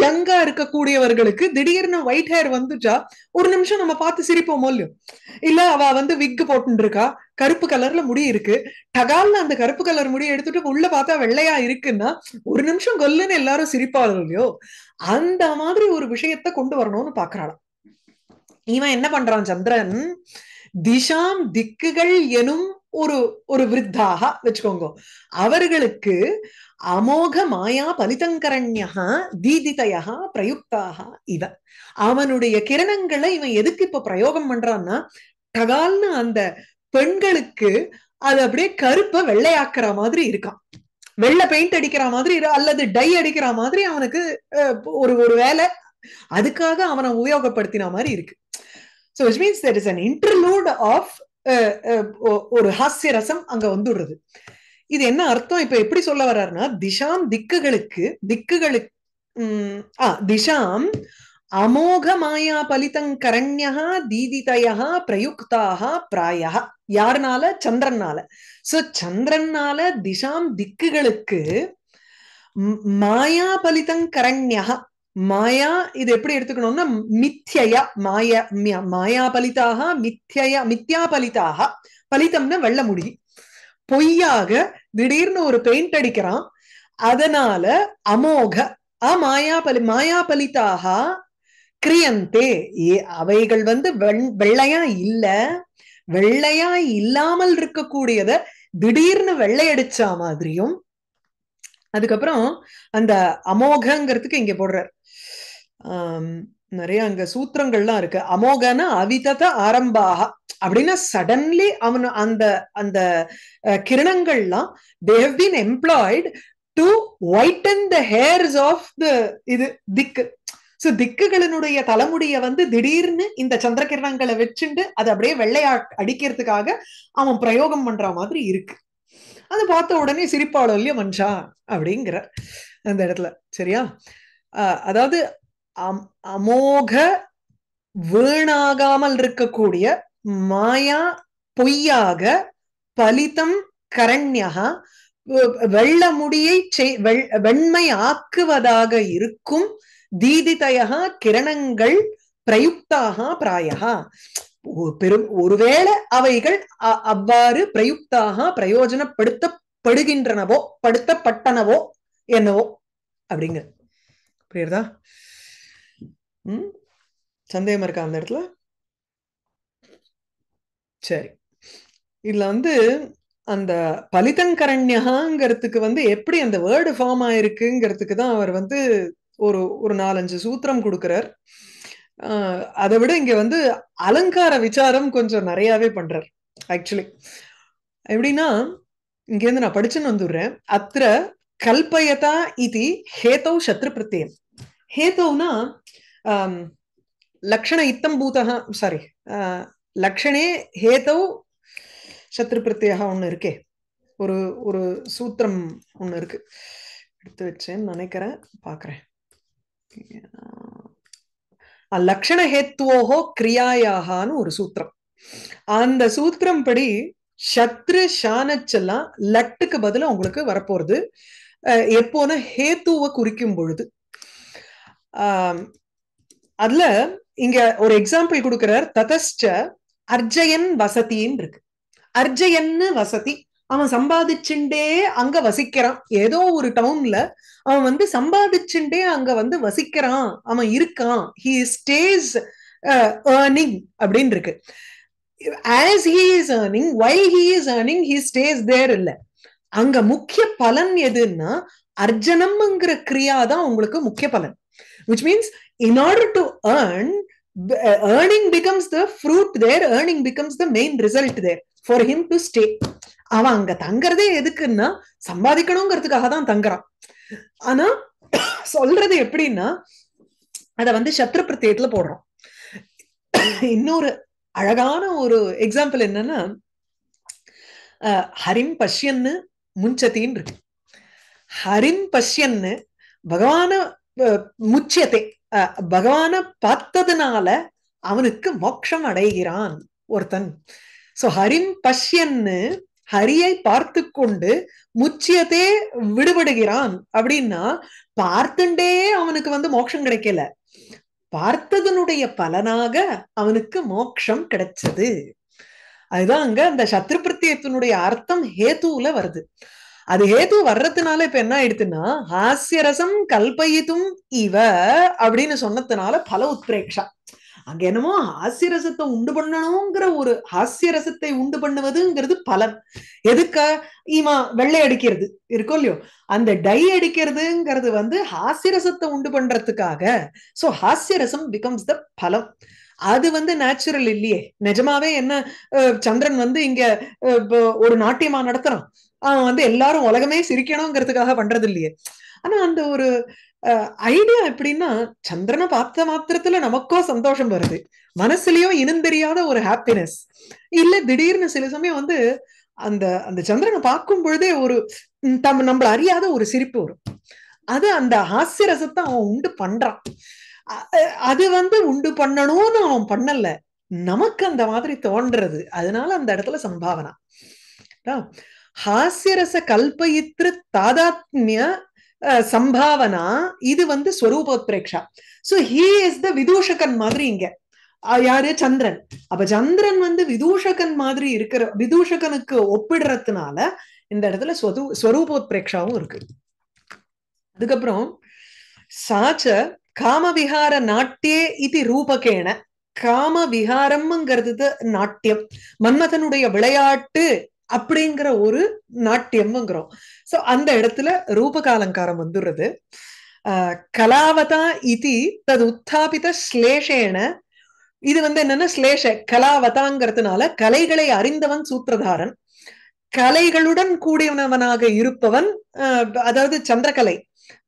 யங்கா இருக்கக்கூடியவர்களுக்கு திடீர்னு ஒயிட் ஹேர் வந்துட்டா ஒரு நிமிஷம் நம்ம பார்த்து சிரிப்போமோ இல்லையோ இல்ல அவ வந்து விக் போட்டுருக்கா கருப்பு கலர்ல முடி இருக்கு டகால்னு அந்த கருப்பு கலர் முடி எடுத்துட்டு உள்ள பார்த்தா வெள்ளையா இருக்குன்னா ஒரு நிமிஷம் கொல்லுன்னு எல்லாரும் சிரிப்பாளர் இல்லையோ அந்த மாதிரி ஒரு விஷயத்த கொண்டு வரணும்னு பாக்குறாளாம் இவன் என்ன பண்றான் சந்திரன் திஷாம் திக்குகள் எனும் ஒரு ஒரு விருத்தாக வச்சுக்கோங்க அவர்களுக்கு அமோக மாயா பலிதங்கரண்யா தீதிதயா பிரயுக்தாக இவ அவனுடைய கிரணங்களை இவன் எதுக்கு இப்ப பிரயோகம் பண்றான்னா தகால்னு அந்த பெண்களுக்கு அது அப்படியே கருப்பை வெள்ளையாக்குற மாதிரி இருக்கான் வெள்ளை பெயிண்ட் அடிக்கிற மாதிரி அல்லது டை அடிக்கிற மாதிரி அவனுக்கு ஒரு ஒரு வேலை அதுக்காக அவனை உபயோகப்படுத்தின மாதிரி இருக்கு so which means there is an interlude of ஒரு ஹாஸ்ய ரசம் அங்க வந்துடுறது இது என்ன அர்த்தம் இப்ப எப்படி சொல்ல வர்றாருன்னா திஷாம் திக்குகளுக்கு திக்குகளுக்கு ஆ திஷாம் அமோக மாயா கரண்யா தீதிதயா பிரயுக்தாக பிராய யாருனால சந்திரனால சோ சந்திரனால திஷாம் திக்குகளுக்கு மாயா கரண்யா மாயா இது எப்படி எடுத்துக்கணும்னா மித்யயா மாய மாயா பலிதாக மித்யயா மித்யா பலிதாக பலித்தம்னா வெள்ள முடி பொய்யாக திடீர்னு ஒரு பெயிண்ட் அடிக்கிறான் அதனால அமோக மாயா பலி மாயா பலித்தாக கிரியந்தே அவைகள் வந்து வெள்ளையா இல்ல வெள்ளையா இல்லாமல் இருக்கக்கூடியத திடீர்னு வெள்ளையடிச்சா மாதிரியும் அதுக்கப்புறம் அந்த அமோகங்கிறதுக்கு இங்க போடுறார் நிறைய அங்க சூத்திரங்கள்லாம் இருக்கு அமோகன அவிதத ஆரம்பாக அப்படின்னா சடன்லி அவன் அந்த அந்த கிரணங்கள்லாம் they have been employed to whiten the hairs of the இது திக்கு சோ திக்குகளினுடைய தலைமுடிய வந்து திடீர்னு இந்த சந்திர கிரணங்களை வச்சுண்டு அது அப்படியே வெள்ளையா அடிக்கிறதுக்காக அவன் பிரயோகம் பண்ற மாதிரி இருக்கு அது பார்த்த உடனே சிரிப்பாளோ இல்லையா மனுஷா அப்படிங்கிற அந்த இடத்துல சரியா அதாவது அமோக வீணாகாமல் இருக்கக்கூடிய மாயா பொய்யாக பலிதம் கரண்யா வெள்ள முடியை வெண்மை ஆக்குவதாக இருக்கும் தீதிதயா கிரணங்கள் பிரயுக்தாக பிராயா பெரும் ஒருவேளை அவைகள் அவ்வாறு பிரயுக்தாக பிரயோஜனப்படுத்தப்படுகின்றனவோ படுத்தப்பட்டனவோ என்னவோ அப்படிங்க புரியுறதா ம் சந்தேகம் இருக்கா அந்த இடத்துல சரி இதுல வந்து அந்த பலிதங்கரண்யகாங்கிறதுக்கு வந்து எப்படி அந்த வேர்டு ஃபார்ம் ஆயிருக்குங்கிறதுக்கு தான் அவர் வந்து ஒரு ஒரு நாலஞ்சு சூத்திரம் கொடுக்குறார் அதை விட இங்க வந்து அலங்கார விசாரம் கொஞ்சம் நிறையாவே பண்றார் ஆக்சுவலி எப்படின்னா இங்கேருந்து நான் படிச்சுன்னு வந்துடுறேன் அத்திர கல்பயதா இது ஹேதவ் சத்ரு பிரத்தியம் ஹேதவ்னா லக்ஷண இத்தம் பூதः சாரி லக்ஷணே சத்ரு சத்ருப்பிரத்தியாக ஒன்று இருக்கே ஒரு ஒரு சூத்திரம் ஒன்று இருக்கு எடுத்து வச்சேன்னு நினைக்கிறேன் பார்க்குறேன் லக்ஷண ஹேத்துவோகோ கிரியாயாகான்னு ஒரு சூத்திரம் அந்த சூத்திரம் படி சத்ரு ஷானச்செல்லாம் லட்டுக்கு பதில் உங்களுக்கு வரப்போறது எப்போனா ஹேத்துவை குறிக்கும் பொழுது அதுல இங்க ஒரு எக்ஸாம்பிள் கொடுக்கிறார் ததஸ்ட அர்ஜயன் வசதின்னு இருக்கு அர்ஜயன்னு வசதி அவன் சம்பாதிச்சுண்டே அங்க வசிக்கிறான் ஏதோ ஒரு டவுன்ல அவன் வந்து சம்பாதிச்சுண்டே அங்க வந்து வசிக்கிறான் அவன் இருக்கான் ஹி ஸ்டேஸ் ஏர்னிங் அப்படின்னு இருக்கு as he is earning why he is earning he stays there இல்ல அங்க முக்கிய பலன் எதுன்னா அர்ஜனம்ங்கிற கிரியா தான் உங்களுக்கு முக்கிய பலன் which means in order to earn uh, earning becomes the fruit there earning becomes the main result there for him to stay அவன் அங்க தங்குறதே எதுக்குன்னா சம்பாதிக்கணுங்கிறதுக்காக தான் தங்குறான் ஆனா சொல்றது எப்படின்னா அத வந்து சத்ரு பிரத்தியத்துல போடுறோம் இன்னொரு அழகான ஒரு எக்ஸாம்பிள் என்னன்னா ஹரிம் பஷ்யன்னு முன்சத்தின்னு இருக்கு ஹரிம் பஷ்யன்னு பகவான முச்சியத்தை பகவான பார்த்ததுனால அவனுக்கு மோட்சம் அடைகிறான் ஒருத்தன் சோ ஹரின் பஷ்யன்னு ஹரியை பார்த்து கொண்டு முச்சியத்தே விடுபடுகிறான் அப்படின்னா பார்த்துண்டே அவனுக்கு வந்து மோட்சம் கிடைக்கல பார்த்ததனுடைய பலனாக அவனுக்கு மோட்சம் கிடைச்சது அதுதான் அங்க அந்த சத்ரு பிரத்யத்தினுடைய அர்த்தம் ஹேத்துல வருது அது ஹேத்து வர்றதுனால இப்ப என்ன ஆயிடுதுன்னா ஹாஸ்யரசம் கல்பயித்தும் இவ அப்படின்னு சொன்னதுனால பல உத்ரேக்ஷா அங்க என்னமோ ஹாஸ்யரசத்தை உண்டு பண்ணணுங்கிற ஒரு ஹாஸ்யரசத்தை உண்டு பண்ணுவதுங்கிறது பலன் எதுக்க இமா வெள்ளை அடிக்கிறது இருக்கோ இல்லையோ அந்த டை அடிக்கிறதுங்கிறது வந்து ஹாஸ்யரசத்தை உண்டு பண்றதுக்காக சோ ஹாஸ்யரசம் பிகம்ஸ் த பலம் அது வந்து நேச்சுரல் இல்லையே நிஜமாவே என்ன சந்திரன் வந்து இங்க ஒரு நாட்டியமா நடத்துறான் அவன் வந்து எல்லாரும் உலகமே சிரிக்கணுங்கிறதுக்காக பண்றது இல்லையே ஆனா அந்த ஒரு ஐடியா எப்படின்னா சந்திரனை பார்த்த மாத்திரத்துல நமக்கோ சந்தோஷம் வருது இனம் இனந்தெரியாத ஒரு ஹாப்பினஸ் இல்ல திடீர்னு சில சமயம் வந்து அந்த அந்த சந்திரனை பார்க்கும் பொழுதே ஒரு தம் நம்மள அறியாத ஒரு சிரிப்பு வரும் அது அந்த ஹாஸ்ய ரசத்தை அவன் உண்டு பண்றான் அது வந்து உண்டு பண்ணணும்னு அவன் பண்ணல நமக்கு அந்த மாதிரி தோன்றது அதனால அந்த இடத்துல சம்பாவனா ஹாஸ்யரச கல்பயித்ரு தாதாத்மிய சம்பாவனா இது வந்து ஸ்வரூபோத்ரேக்ஷா சோ ஹீ இஸ் த விதூஷகன் மாதிரி இங்க யாரு சந்திரன் அப்ப சந்திரன் வந்து விதூஷகன் மாதிரி இருக்கிற விதூஷகனுக்கு ஒப்பிடுறதுனால இந்த இடத்துல ஸ்வது பிரேக்ஷாவும் இருக்கு அதுக்கப்புறம் சாச்ச விஹார நாட்டியே இது ரூபகேன காம விஹாரம்ங்கிறது நாட்டியம் மன்மதனுடைய விளையாட்டு அப்படிங்கிற ஒரு நாட்டியம்ங்கிறோம் சோ அந்த இடத்துல ரூபகாலங்காரம் வந்துடுறது கலாவதா இது தது உத்தாபித ஸ்லேஷேன இது வந்து என்னன்னா ஸ்லேஷ கலாவதாங்கிறதுனால கலைகளை அறிந்தவன் சூத்திரதாரன் கலைகளுடன் கூடியவனவனாக இருப்பவன் அதாவது சந்திரகலை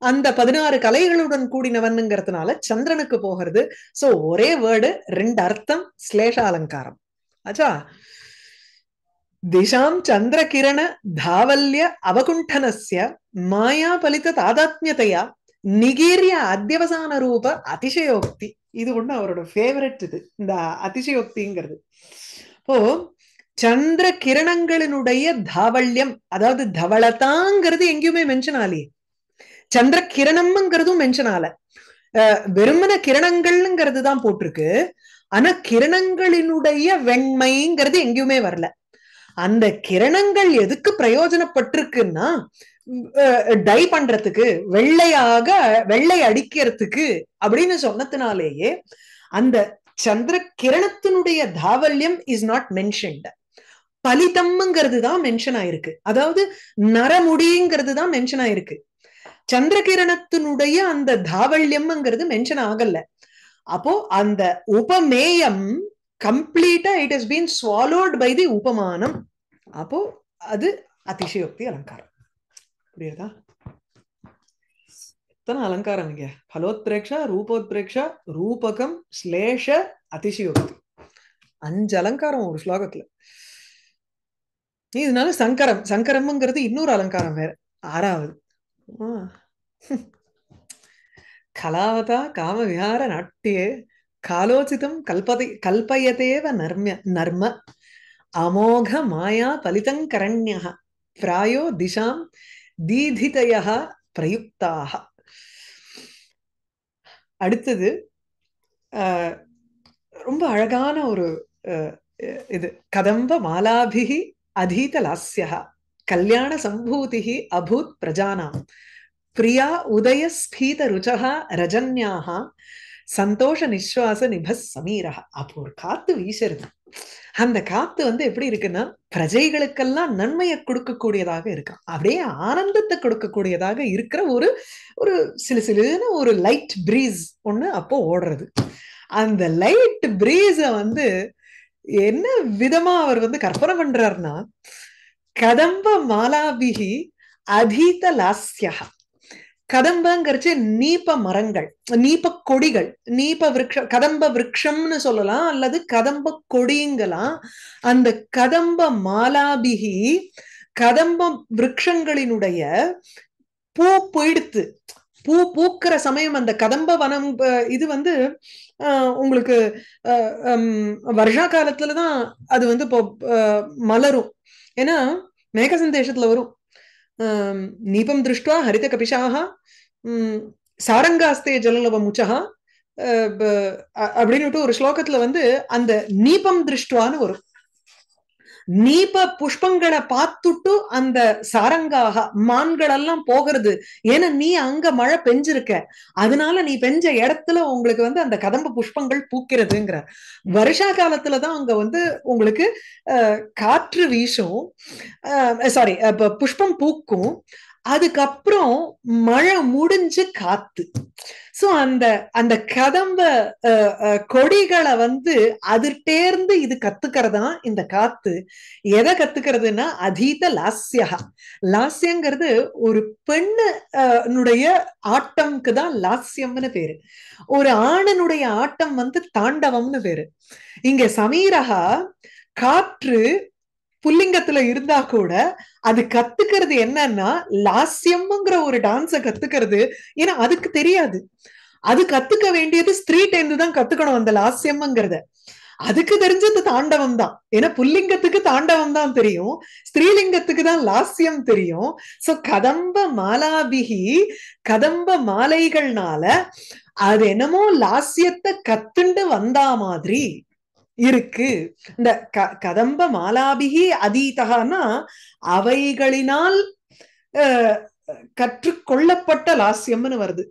அந்த பதினாறு கலைகளுடன் கூடினவன்ங்கிறதுனால சந்திரனுக்கு போகிறது சோ ஒரே வேர்டு ரெண்டு அர்த்தம் ஸ்லேஷ அலங்காரம் ஆச்சா கிரண தாவல்ய ధావల్య மாயா பலித்த தாதாத்மியதையா நிகீரிய அத்தியவசான ரூப அதிசயோக்தி இது ஒண்ணு அவரோட ஃபேவரட் இது இந்த அதிசயோக்திங்கிறது ஓ சந்திர கிரணங்களினுடைய தாவல்யம் அதாவது தவளதாங்கிறது எங்கேயுமே மென்ஷன் ஆலையே சந்திர கிரணம்ங்கிறதும் மென்ஷன் ஆல வெறுமன கிரணங்கள்ங்கிறது தான் போட்டிருக்கு ஆனா கிரணங்களினுடைய வெண்மைங்கிறது எங்கேயுமே வரல அந்த கிரணங்கள் எதுக்கு பிரயோஜனப்பட்டிருக்குன்னா டை பண்றதுக்கு வெள்ளையாக வெள்ளை அடிக்கிறதுக்கு அப்படின்னு சொன்னதுனாலேயே அந்த சந்திர கிரணத்தினுடைய தாவல்யம் இஸ் நாட் மென்ஷன்ட் பலிதம்ங்கிறது தான் மென்ஷன் ஆயிருக்கு அதாவது நரமுடிங்கிறது தான் மென்ஷன் ஆயிருக்கு சந்திரகிரணத்தினுடைய அந்த தாவல்யம்ங்கிறது மென்ஷன் ஆகல அப்போ அந்த உபமேயம் கம்ப்ளீட்டா it is been swallowed by the உபமானம் அப்போ அது அதிசயோக்தி அலங்காரம் புரியுதா எத்தனை அலங்காரம் இங்க பலோத்ரேக்ஷா ரூபோத்ரேக்ஷா ரூபகம் ஸ்லேஷ அதிசயோக்தி அஞ்சு அலங்காரம் ஒரு ஸ்லோகத்துல இதனால சங்கரம் சங்கரம்ங்கிறது இன்னொரு அலங்காரம் வேற ஆறாவது கலாவதா விஹார நாட்டியே காலோச்சிதம் கல்பதை கல்பயதேவ நர்ம நர்ம அமோக மாயா பலிதங்கரண்யா பிராயோ திசாம் தீதிதய பிரயுக்தாக அடுத்தது ரொம்ப அழகான ஒரு இது கதம்ப மாலாபிகி அதீத லாஸ்யா கல்யாண சம்பூதி அபூத் பிரஜானாம் பிரியா உதய ஸ்பீத ருச்சகா ரஜன்யாக சந்தோஷ நிஸ்வாச நிபஸ் சமீரா அப்போ ஒரு காத்து வீசிருந்தான் அந்த காத்து வந்து எப்படி இருக்குன்னா பிரஜைகளுக்கெல்லாம் நன்மையை கொடுக்கக்கூடியதாக இருக்கும் அப்படியே ஆனந்தத்தை கொடுக்கக்கூடியதாக இருக்கிற ஒரு ஒரு சில சிலுன்னு ஒரு லைட் பிரீஸ் ஒண்ணு அப்போ ஓடுறது அந்த லைட் பிரீஸ வந்து என்ன விதமா அவர் வந்து கற்பனை பண்றாருன்னா கதம்ப மாலாபிகி அதீத லாஸ்யா கதம்பங்கிறச்சு நீப்ப மரங்கள் நீப்ப கொடிகள் நீப்ப விரக்ஷம் கதம்ப விரக்ஷம்னு சொல்லலாம் அல்லது கதம்ப கொடிங்களாம் அந்த கதம்ப மாலாபிகி கதம்ப விரக்ஷங்களினுடைய பூ போயிடுத்து பூ பூக்கிற சமயம் அந்த கதம்ப வனம் இது வந்து உங்களுக்கு வருஷா காலத்துலதான் அது வந்து இப்போ மலரும் ஏன்னா மேகசந்தேஷத்துல வரும் नीपं दृष्ट्वा हरितकपिशाः சாரங்காஸ்தே ஜலலபமுச்சா அப்படின்னுட்டு ஒரு ஸ்லோகத்துல வந்து அந்த நீபம் திருஷ்டுவான்னு வரும் நீப புஷ்பங்களை பார்த்துட்டு அந்த சாரங்காக எல்லாம் போகிறது ஏன்னா நீ அங்க மழை பெஞ்சிருக்க அதனால நீ பெஞ்ச இடத்துல உங்களுக்கு வந்து அந்த கதம்ப புஷ்பங்கள் பூக்கிறதுங்கிற வருஷா காலத்துலதான் அங்க வந்து உங்களுக்கு காற்று வீசும் சாரி புஷ்பம் பூக்கும் அதுக்கப்புறம் மழை முடிஞ்சு காத்து சோ அந்த அந்த கதம்ப கொடிகளை வந்து அதிர்ட்டேர்ந்து இது கத்துக்கிறதா இந்த காத்து எதை கத்துக்கிறதுனா அதீத லாஸ்யா லாஸ்யங்கிறது ஒரு பெண்ணுடைய ஆட்டம்க்கு தான் லாஸ்யம்னு பேரு ஒரு ஆணனுடைய ஆட்டம் வந்து தாண்டவம்னு பேரு இங்க சமீரகா காற்று புல்லிங்கத்துல இருந்தா கூட அது கத்துக்கிறது என்னன்னா லாஸ்யம்ங்கிற ஒரு டான்ஸ கத்துக்கிறது ஏன்னா அதுக்கு தெரியாது அது கத்துக்க வேண்டியது ஸ்ட்ரீட் தான் கத்துக்கணும் அந்த லாஸ்யம்ங்கிறத அதுக்கு தெரிஞ்சது தாண்டவம் தான் ஏன்னா புல்லிங்கத்துக்கு தாண்டவம் தான் தெரியும் ஸ்ரீலிங்கத்துக்கு தான் லாஸ்யம் தெரியும் சோ கதம்ப மாலாபிகி கதம்ப மாலைகள்னால அது என்னமோ லாஸ்யத்தை கத்துண்டு வந்தா மாதிரி இருக்கு இந்த க கதம்ப மாலாபிகி அதீதகான்னா அவைகளினால் கற்றுக்கொள்ளப்பட்ட லாஸ்யம்னு வருது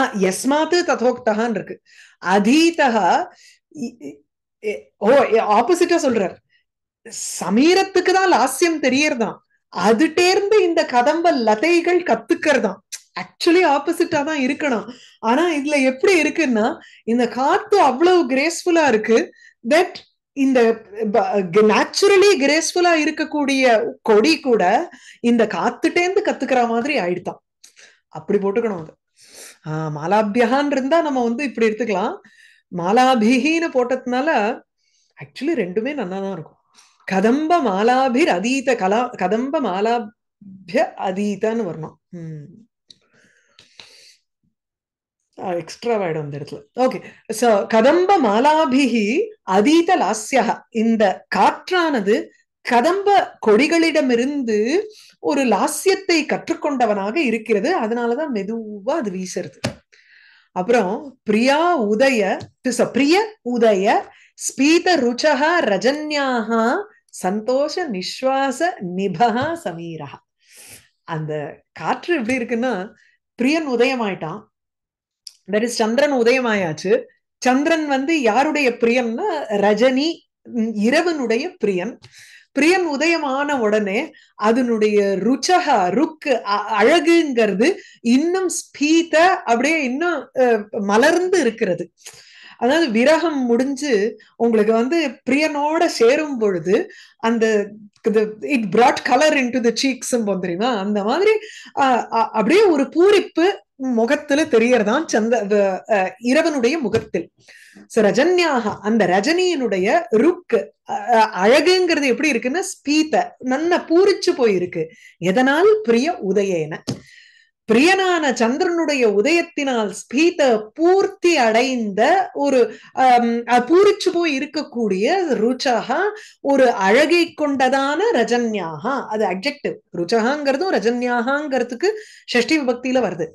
ஆஹ் எஸ்மாத்து ததோக்தகான் இருக்கு அதீதகா ஓ ஆப்போசிட்டா சொல்றார் சமீரத்துக்கு தான் லாஸ்யம் தெரியறதான் அதுட்டேர்ந்து இந்த கதம்ப லதைகள் கத்துக்கிறதான் ஆக்சுவலி ஆப்போசிட்டா தான் இருக்கணும் ஆனா இதுல எப்படி இருக்குன்னா இந்த காத்து அவ்வளவு கிரேஸ்ஃபுல்லா இருக்கு தட் இந்த நேச்சுரலி கிரேஸ்ஃபுல்லா இருக்கக்கூடிய கொடி கூட இந்த காத்துட்டேந்து கத்துக்கிற மாதிரி ஆயிடுதான் அப்படி போட்டுக்கணும் அது ஆஹ் மாலாபியகான் இருந்தா நம்ம வந்து இப்படி எடுத்துக்கலாம் மாலாபிகின்னு போட்டதுனால ஆக்சுவலி ரெண்டுமே நல்லா தான் இருக்கும் கதம்ப மாலாபிர் அதீத கலா கதம்ப மாலாபிய அதீதான்னு வரணும் எக்ஸ்ட்ராவாயிடும் அந்த இடத்துல ஓகே சோ கதம்ப மாலாபிகி அதீத லாஸ்யா இந்த காற்றானது கதம்ப கொடிகளிடமிருந்து ஒரு லாஸ்யத்தை கற்றுக்கொண்டவனாக இருக்கிறது அதனாலதான் மெதுவா அது வீசுறது அப்புறம் பிரியா உதய பிரிய உதய ஸ்பீத ருச்சகா ரஜன்யாக சந்தோஷ நிஸ்வாச நிபகா சமீரா அந்த காற்று எப்படி இருக்குன்னா பிரியன் உதயமாயிட்டான் தட் இஸ் சந்திரன் உதயமாயாச்சு சந்திரன் வந்து யாருடைய பிரியம்னா ரஜினி இரவனுடைய பிரியன் பிரியன் உதயமான உடனே அதனுடைய ருச்சக ருக்கு அழகுங்கிறது இன்னும் ஸ்பீத அப்படியே இன்னும் மலர்ந்து இருக்கிறது அதாவது விரகம் முடிஞ்சு உங்களுக்கு வந்து பிரியனோட சேரும் பொழுது அந்த it brought colour in to the cheeks தெரியுமா அந்த மாதிரி அப்படியே ஒரு பூரிப்பு முகத்துல தெரியறதான் சந்த இரவனுடைய முகத்தில் ரஜன்யாக அந்த ரஜினியினுடைய ருக்கு அழகுங்கிறது எப்படி இருக்குன்னா ஸ்பீத்த நன்ன பூரிச்சு போயிருக்கு எதனால் பிரிய உதயேன பிரியனான சந்திரனுடைய உதயத்தினால் ஸ்பீத பூர்த்தி அடைந்த ஒரு பூரிச்சு போய் இருக்கக்கூடிய ருச்சகா ஒரு அழகை கொண்டதான ரஜன்யாகா அது அப்ஜெக்டிவ் ருச்சகாங்கிறதும் ரஜன்யாகாங்கிறதுக்கு ஷஷ்டி விபக்தியில வருது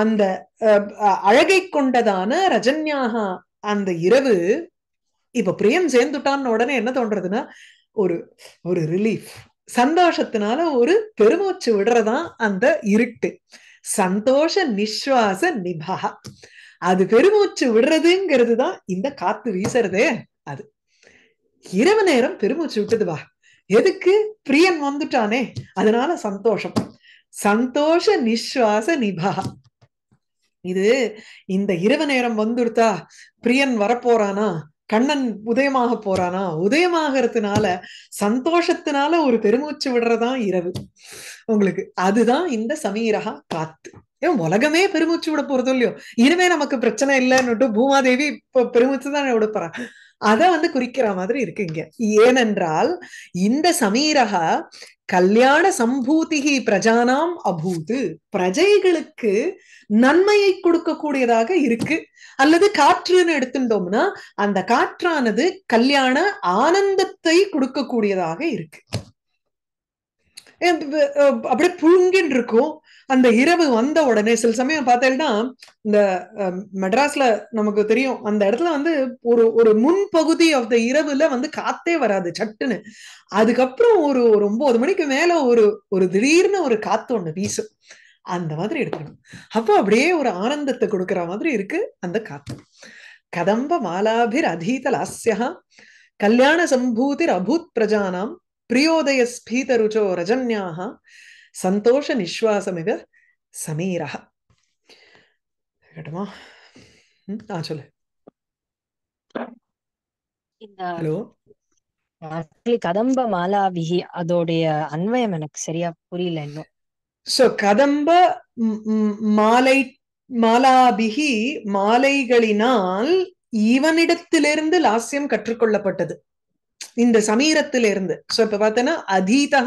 அந்த அழகை கொண்டதான ரஜன்யாக அந்த இரவு இப்ப பிரியம் சேர்ந்துட்டான்னு உடனே என்ன தோன்றதுன்னா ஒரு ஒரு ரிலீஃப் சந்தோஷத்தினால ஒரு பெருமூச்சு விடுறதான் அந்த இருட்டு சந்தோஷ நிஸ்வாச நிபா அது பெருமூச்சு விடுறதுங்கிறது தான் இந்த காத்து வீசறதே அது இரவு நேரம் பெருமூச்சு விட்டது வா எதுக்கு பிரியன் வந்துட்டானே அதனால சந்தோஷம் சந்தோஷ நிஸ்வாச நிபா இது இந்த இரவு நேரம் வந்துடுத்தா பிரியன் வரப்போறானா கண்ணன் உதயமாக போறானா உதயமாகிறதுனால சந்தோஷத்தினால ஒரு பெருமூச்சு விடுறதா இரவு உங்களுக்கு அதுதான் இந்த சமீரகா காத்து ஏன் உலகமே பெருமூச்சு விட போறது இல்லையோ இனிமே நமக்கு பிரச்சனை இல்லைன்னுட்டு பூமாதேவி இப்போ பெருமூச்சு தான் விடப்போறா அதை வந்து குறிக்கிற மாதிரி இருக்கு இங்க ஏனென்றால் இந்த சமீரகா கல்யாண சம்பூதிகி பிரஜானாம் அபூது பிரஜைகளுக்கு நன்மையை கொடுக்கக்கூடியதாக இருக்கு அல்லது காற்றுன்னு எடுத்துட்டோம்னா அந்த காற்றானது கல்யாண ஆனந்தத்தை கொடுக்கக்கூடியதாக இருக்கு அப்படியே புழுங்கின்னு இருக்கும் அந்த இரவு வந்த உடனே சில சமயம் பார்த்தேன்னா இந்த மெட்ராஸ்ல நமக்கு தெரியும் அந்த இடத்துல வந்து ஒரு ஒரு முன்பகுதி ஆஃப் த இரவுல வந்து காத்தே வராது சட்டுன்னு அதுக்கப்புறம் ஒரு ஒரு ஒன்பது மணிக்கு மேல ஒரு ஒரு திடீர்னு ஒரு காத்து ஒண்ணு வீசும் அந்த மாதிரி எடுக்கணும் அப்போ அப்படியே ஒரு ஆனந்தத்தை கொடுக்குற மாதிரி இருக்கு அந்த காத்து கதம்ப மாலாபிர் அதீத லாஸ்யா கல்யாண சம்பூதிர் அபூத் பிரஜானாம் பிரியோதய ஸ்பீத ருச்சோ ரஜன்யாகா சந்தோஷ நிஸ்வாசமிவ சமீரக கேட்டுமா ஆ சொல்லு ஹலோ கதம்ப மாலாவிகி அதோடைய அன்வயம் எனக்கு சரியா புரியல இன்னும் சோ கதம்ப மாலை மாலாபிகி மாலைகளினால் இவனிடத்திலிருந்து லாஸ்யம் கற்றுக்கொள்ளப்பட்டது இந்த சமீரத்திலிருந்து சோ இப்ப பார்த்தோன்னா அதீதா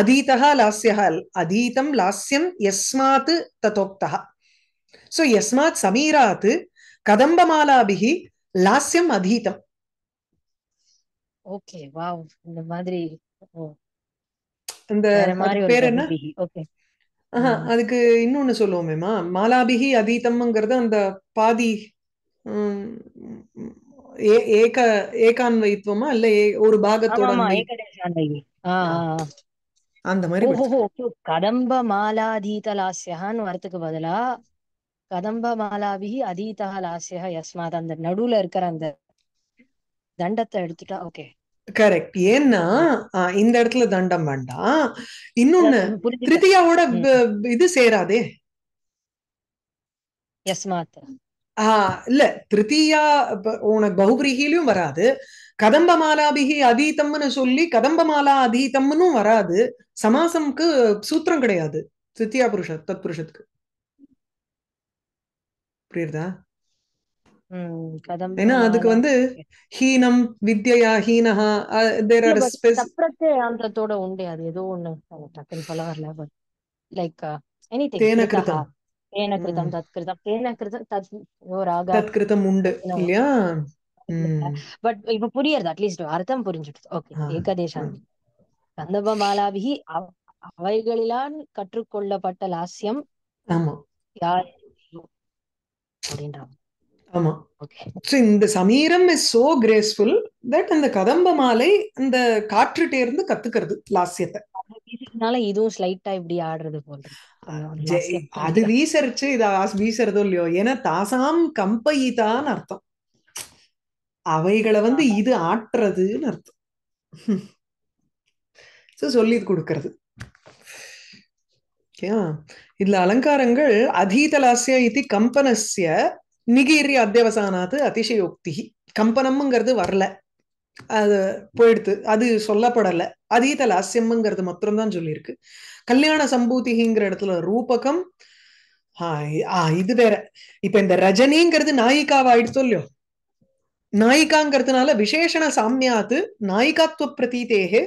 அதீதகா லாஸ்யகா அதீதம் லாஸ்யம் எஸ்மாத்து ததோக்தா சோ எஸ்மாத் கதம்ப கதம்பமாலாபிகி லாஸ்யம் அதீதம் ஓகே வாவ் இந்த மாதிரி இந்த பேர் என்ன ஓகே அதுக்கு இன்னொன்னு சொல்லுவோமேமா மாலாபிகி அதீதம்ங்கிறது அந்த பாதி ஏக ஏகான்வயித்துவமா இல்ல ஒரு பாகத்தோட அந்த மாதிரி கதம்ப மாலாதீத லாஸ்யகான்னு வரத்துக்கு பதிலா கதம்ப மாலாபிகி அதீதா லாஸ்யா யஸ்மாத் அந்த நடுவுல இருக்கிற அந்த தண்டத்தை எடுத்துட்டா ஓகே கரெக்ட் ஏன்னா இந்த இடத்துல தண்டம் வேண்டாம் இன்னொன்னு திருத்தியாவோட இது சேராதே யஸ்மாத் ஆஹ் இல்ல திருத்தீயா உனக்கு பகுபிரீகிலையும் வராது கதம்ப மாலாபிகி அதீதம்னு சொல்லி கதம்ப மாலா அதீதம்னு வராது சமாசம்க்கு சூத்திரம் கிடையாது திருத்தியா புருஷ தத் புருஷத்துக்கு புரியுறதா ஏன்னா அதுக்கு வந்து ஹீனம் வித்யா ஹீனஹா தேர் ஆர் சப்ரத்தே உண்டு அது ஏதோ ஒண்ணு லைக் எனி ఏన కృతం తత్ కృతం తేన కృతం తత్ தத்கிருதம் உண்டு இல்லையா பட் இப்ப புரியறது அட்லீஸ்ட் அர்த்தம் புரிஞ்சுடுது ஓகே ஆ, ஆ. ஏகதேசம் கந்தபமாலாபிகி அவ- அவைகளிலான் கற்றுக்கொள்ளப்பட்ட லாஸ்யம் ஆமா யார் அப்படின்றாங்க ஆமா ஓகே இந்த சமீரம் இஸ் சோ கிரேஸ்ஃபுல் தட் அந்த கதம்ப மாலை அந்த காற்றுட்டே இருந்து கத்துக்கிறது லாஸ்யத்தை பேசுறதுனால இதுவும் ஸ்லைட்டா இப்படி ஆடுறது போல அது வீசரிச்சு இது வீசறதோ இல்லையோ ஏன்னா தாசாம் கம்பயிதான் அர்த்தம் அவைகளை வந்து இது ஆட்டுறதுன்னு அர்த்தம் சொல்லி கொடுக்கறது இதுல அலங்காரங்கள் அதீதலாசிய இது கம்பனசிய நிகீரி அத்தியவசானாது அதிசயோக்தி கம்பனம்ங்கிறது வரல அது போயிடுத்து அது சொல்லப்படலை அதீத லாஸ்யம்ங்கிறது மாத்திரம்தான் சொல்லியிருக்கு கல்யாண சம்பூதிகிங்கிற இடத்துல ரூபகம் இது வேற இப்ப இந்த ரஜினிங்கிறது நாயிகாவாயிடுச்சோ இல்லையோ நாயிக்காங்கிறதுனால விசேஷண சாமியாத்து நாயிகாத்துவ பிரதீதேகே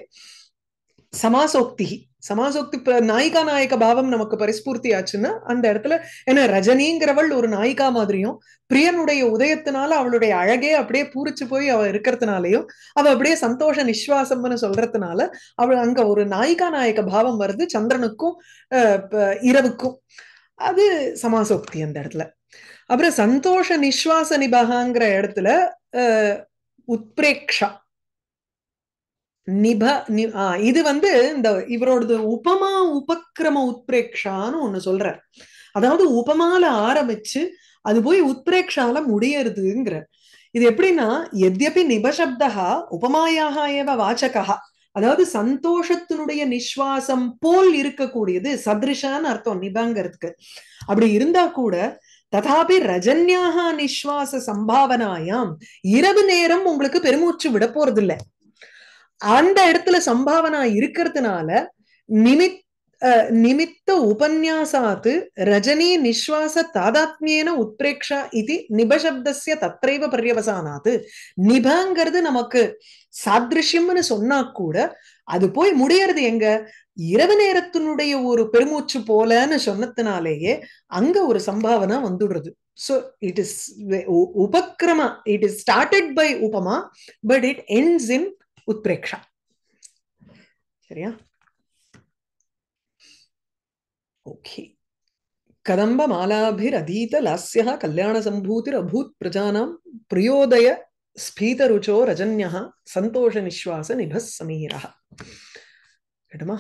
சமாசோக்தி சமாசோக்தி நாயிகா நாயக பாவம் நமக்கு பரிஸ்பூர்த்தி ஆச்சுன்னா அந்த இடத்துல ஏன்னா ரஜினிங்கிறவள் ஒரு நாயிகா மாதிரியும் பிரியனுடைய உதயத்தினால அவளுடைய அழகே அப்படியே பூரிச்சு போய் அவ இருக்கிறதுனாலையும் அவள் அப்படியே சந்தோஷ நிஸ்வாசம்னு சொல்றதுனால அவள் அங்க ஒரு நாயிகா நாயக பாவம் வருது சந்திரனுக்கும் இரவுக்கும் அது சமாசோக்தி அந்த இடத்துல அப்புறம் சந்தோஷ நிஸ்வாச நிபகாங்கிற இடத்துல உத்ரேக்ஷா நிப இது வந்து இந்த இவரோடது உபமா உபக்கிரம உத்பிரேக்ஷான்னு ஒண்ணு சொல்றார் அதாவது உபமால ஆரம்பிச்சு அது போய் உத்பிரேக்ஷால முடியறதுங்கிற இது எப்படின்னா எத்யபி நிபசப்தா உபமாயாக ஏவ வாச்சகா அதாவது சந்தோஷத்தினுடைய நிஸ்வாசம் போல் இருக்கக்கூடியது சதிருஷான்னு அர்த்தம் நிபங்கிறதுக்கு அப்படி இருந்தா கூட ததாபி ரஜன்யாக நிஸ்வாச சம்பாவனாயாம் இரவு நேரம் உங்களுக்கு பெருமூச்சு விட போறது இல்லை அந்த இடத்துல சம்பாவனா இருக்கிறதுனால நிமித் நிமித்த உபன்யாசாத்து ரஜினி நிஸ்வாச தாதாத்மியன உத்ரேக்ஷா இது நிபசப்தசிய தத்தைவ பரியவசானாது நிபங்கிறது நமக்கு சாதிருஷ்யம்னு சொன்னா கூட அது போய் முடியறது எங்க இரவு நேரத்தினுடைய ஒரு பெருமூச்சு போலன்னு சொன்னதுனாலேயே அங்க ஒரு சம்பாவனா வந்துடுறது சோ இட் இஸ் உபக்ரமா இட் இஸ் ஸ்டார்டட் பை உபமா பட் இட் என்ஸ் இன் உத்பிரேக்ஷா சரியா ஓகே கதம்ப மாலாபிர் அதீத லாஸ்யா கல்யாண சம்பூதிர் அபூத் பிரஜானாம் பிரியோதய ஸ்பீதருச்சோ ரஜன்யா சந்தோஷ நிஸ்வாச நிபஸ் சமீரா கேட்டுமா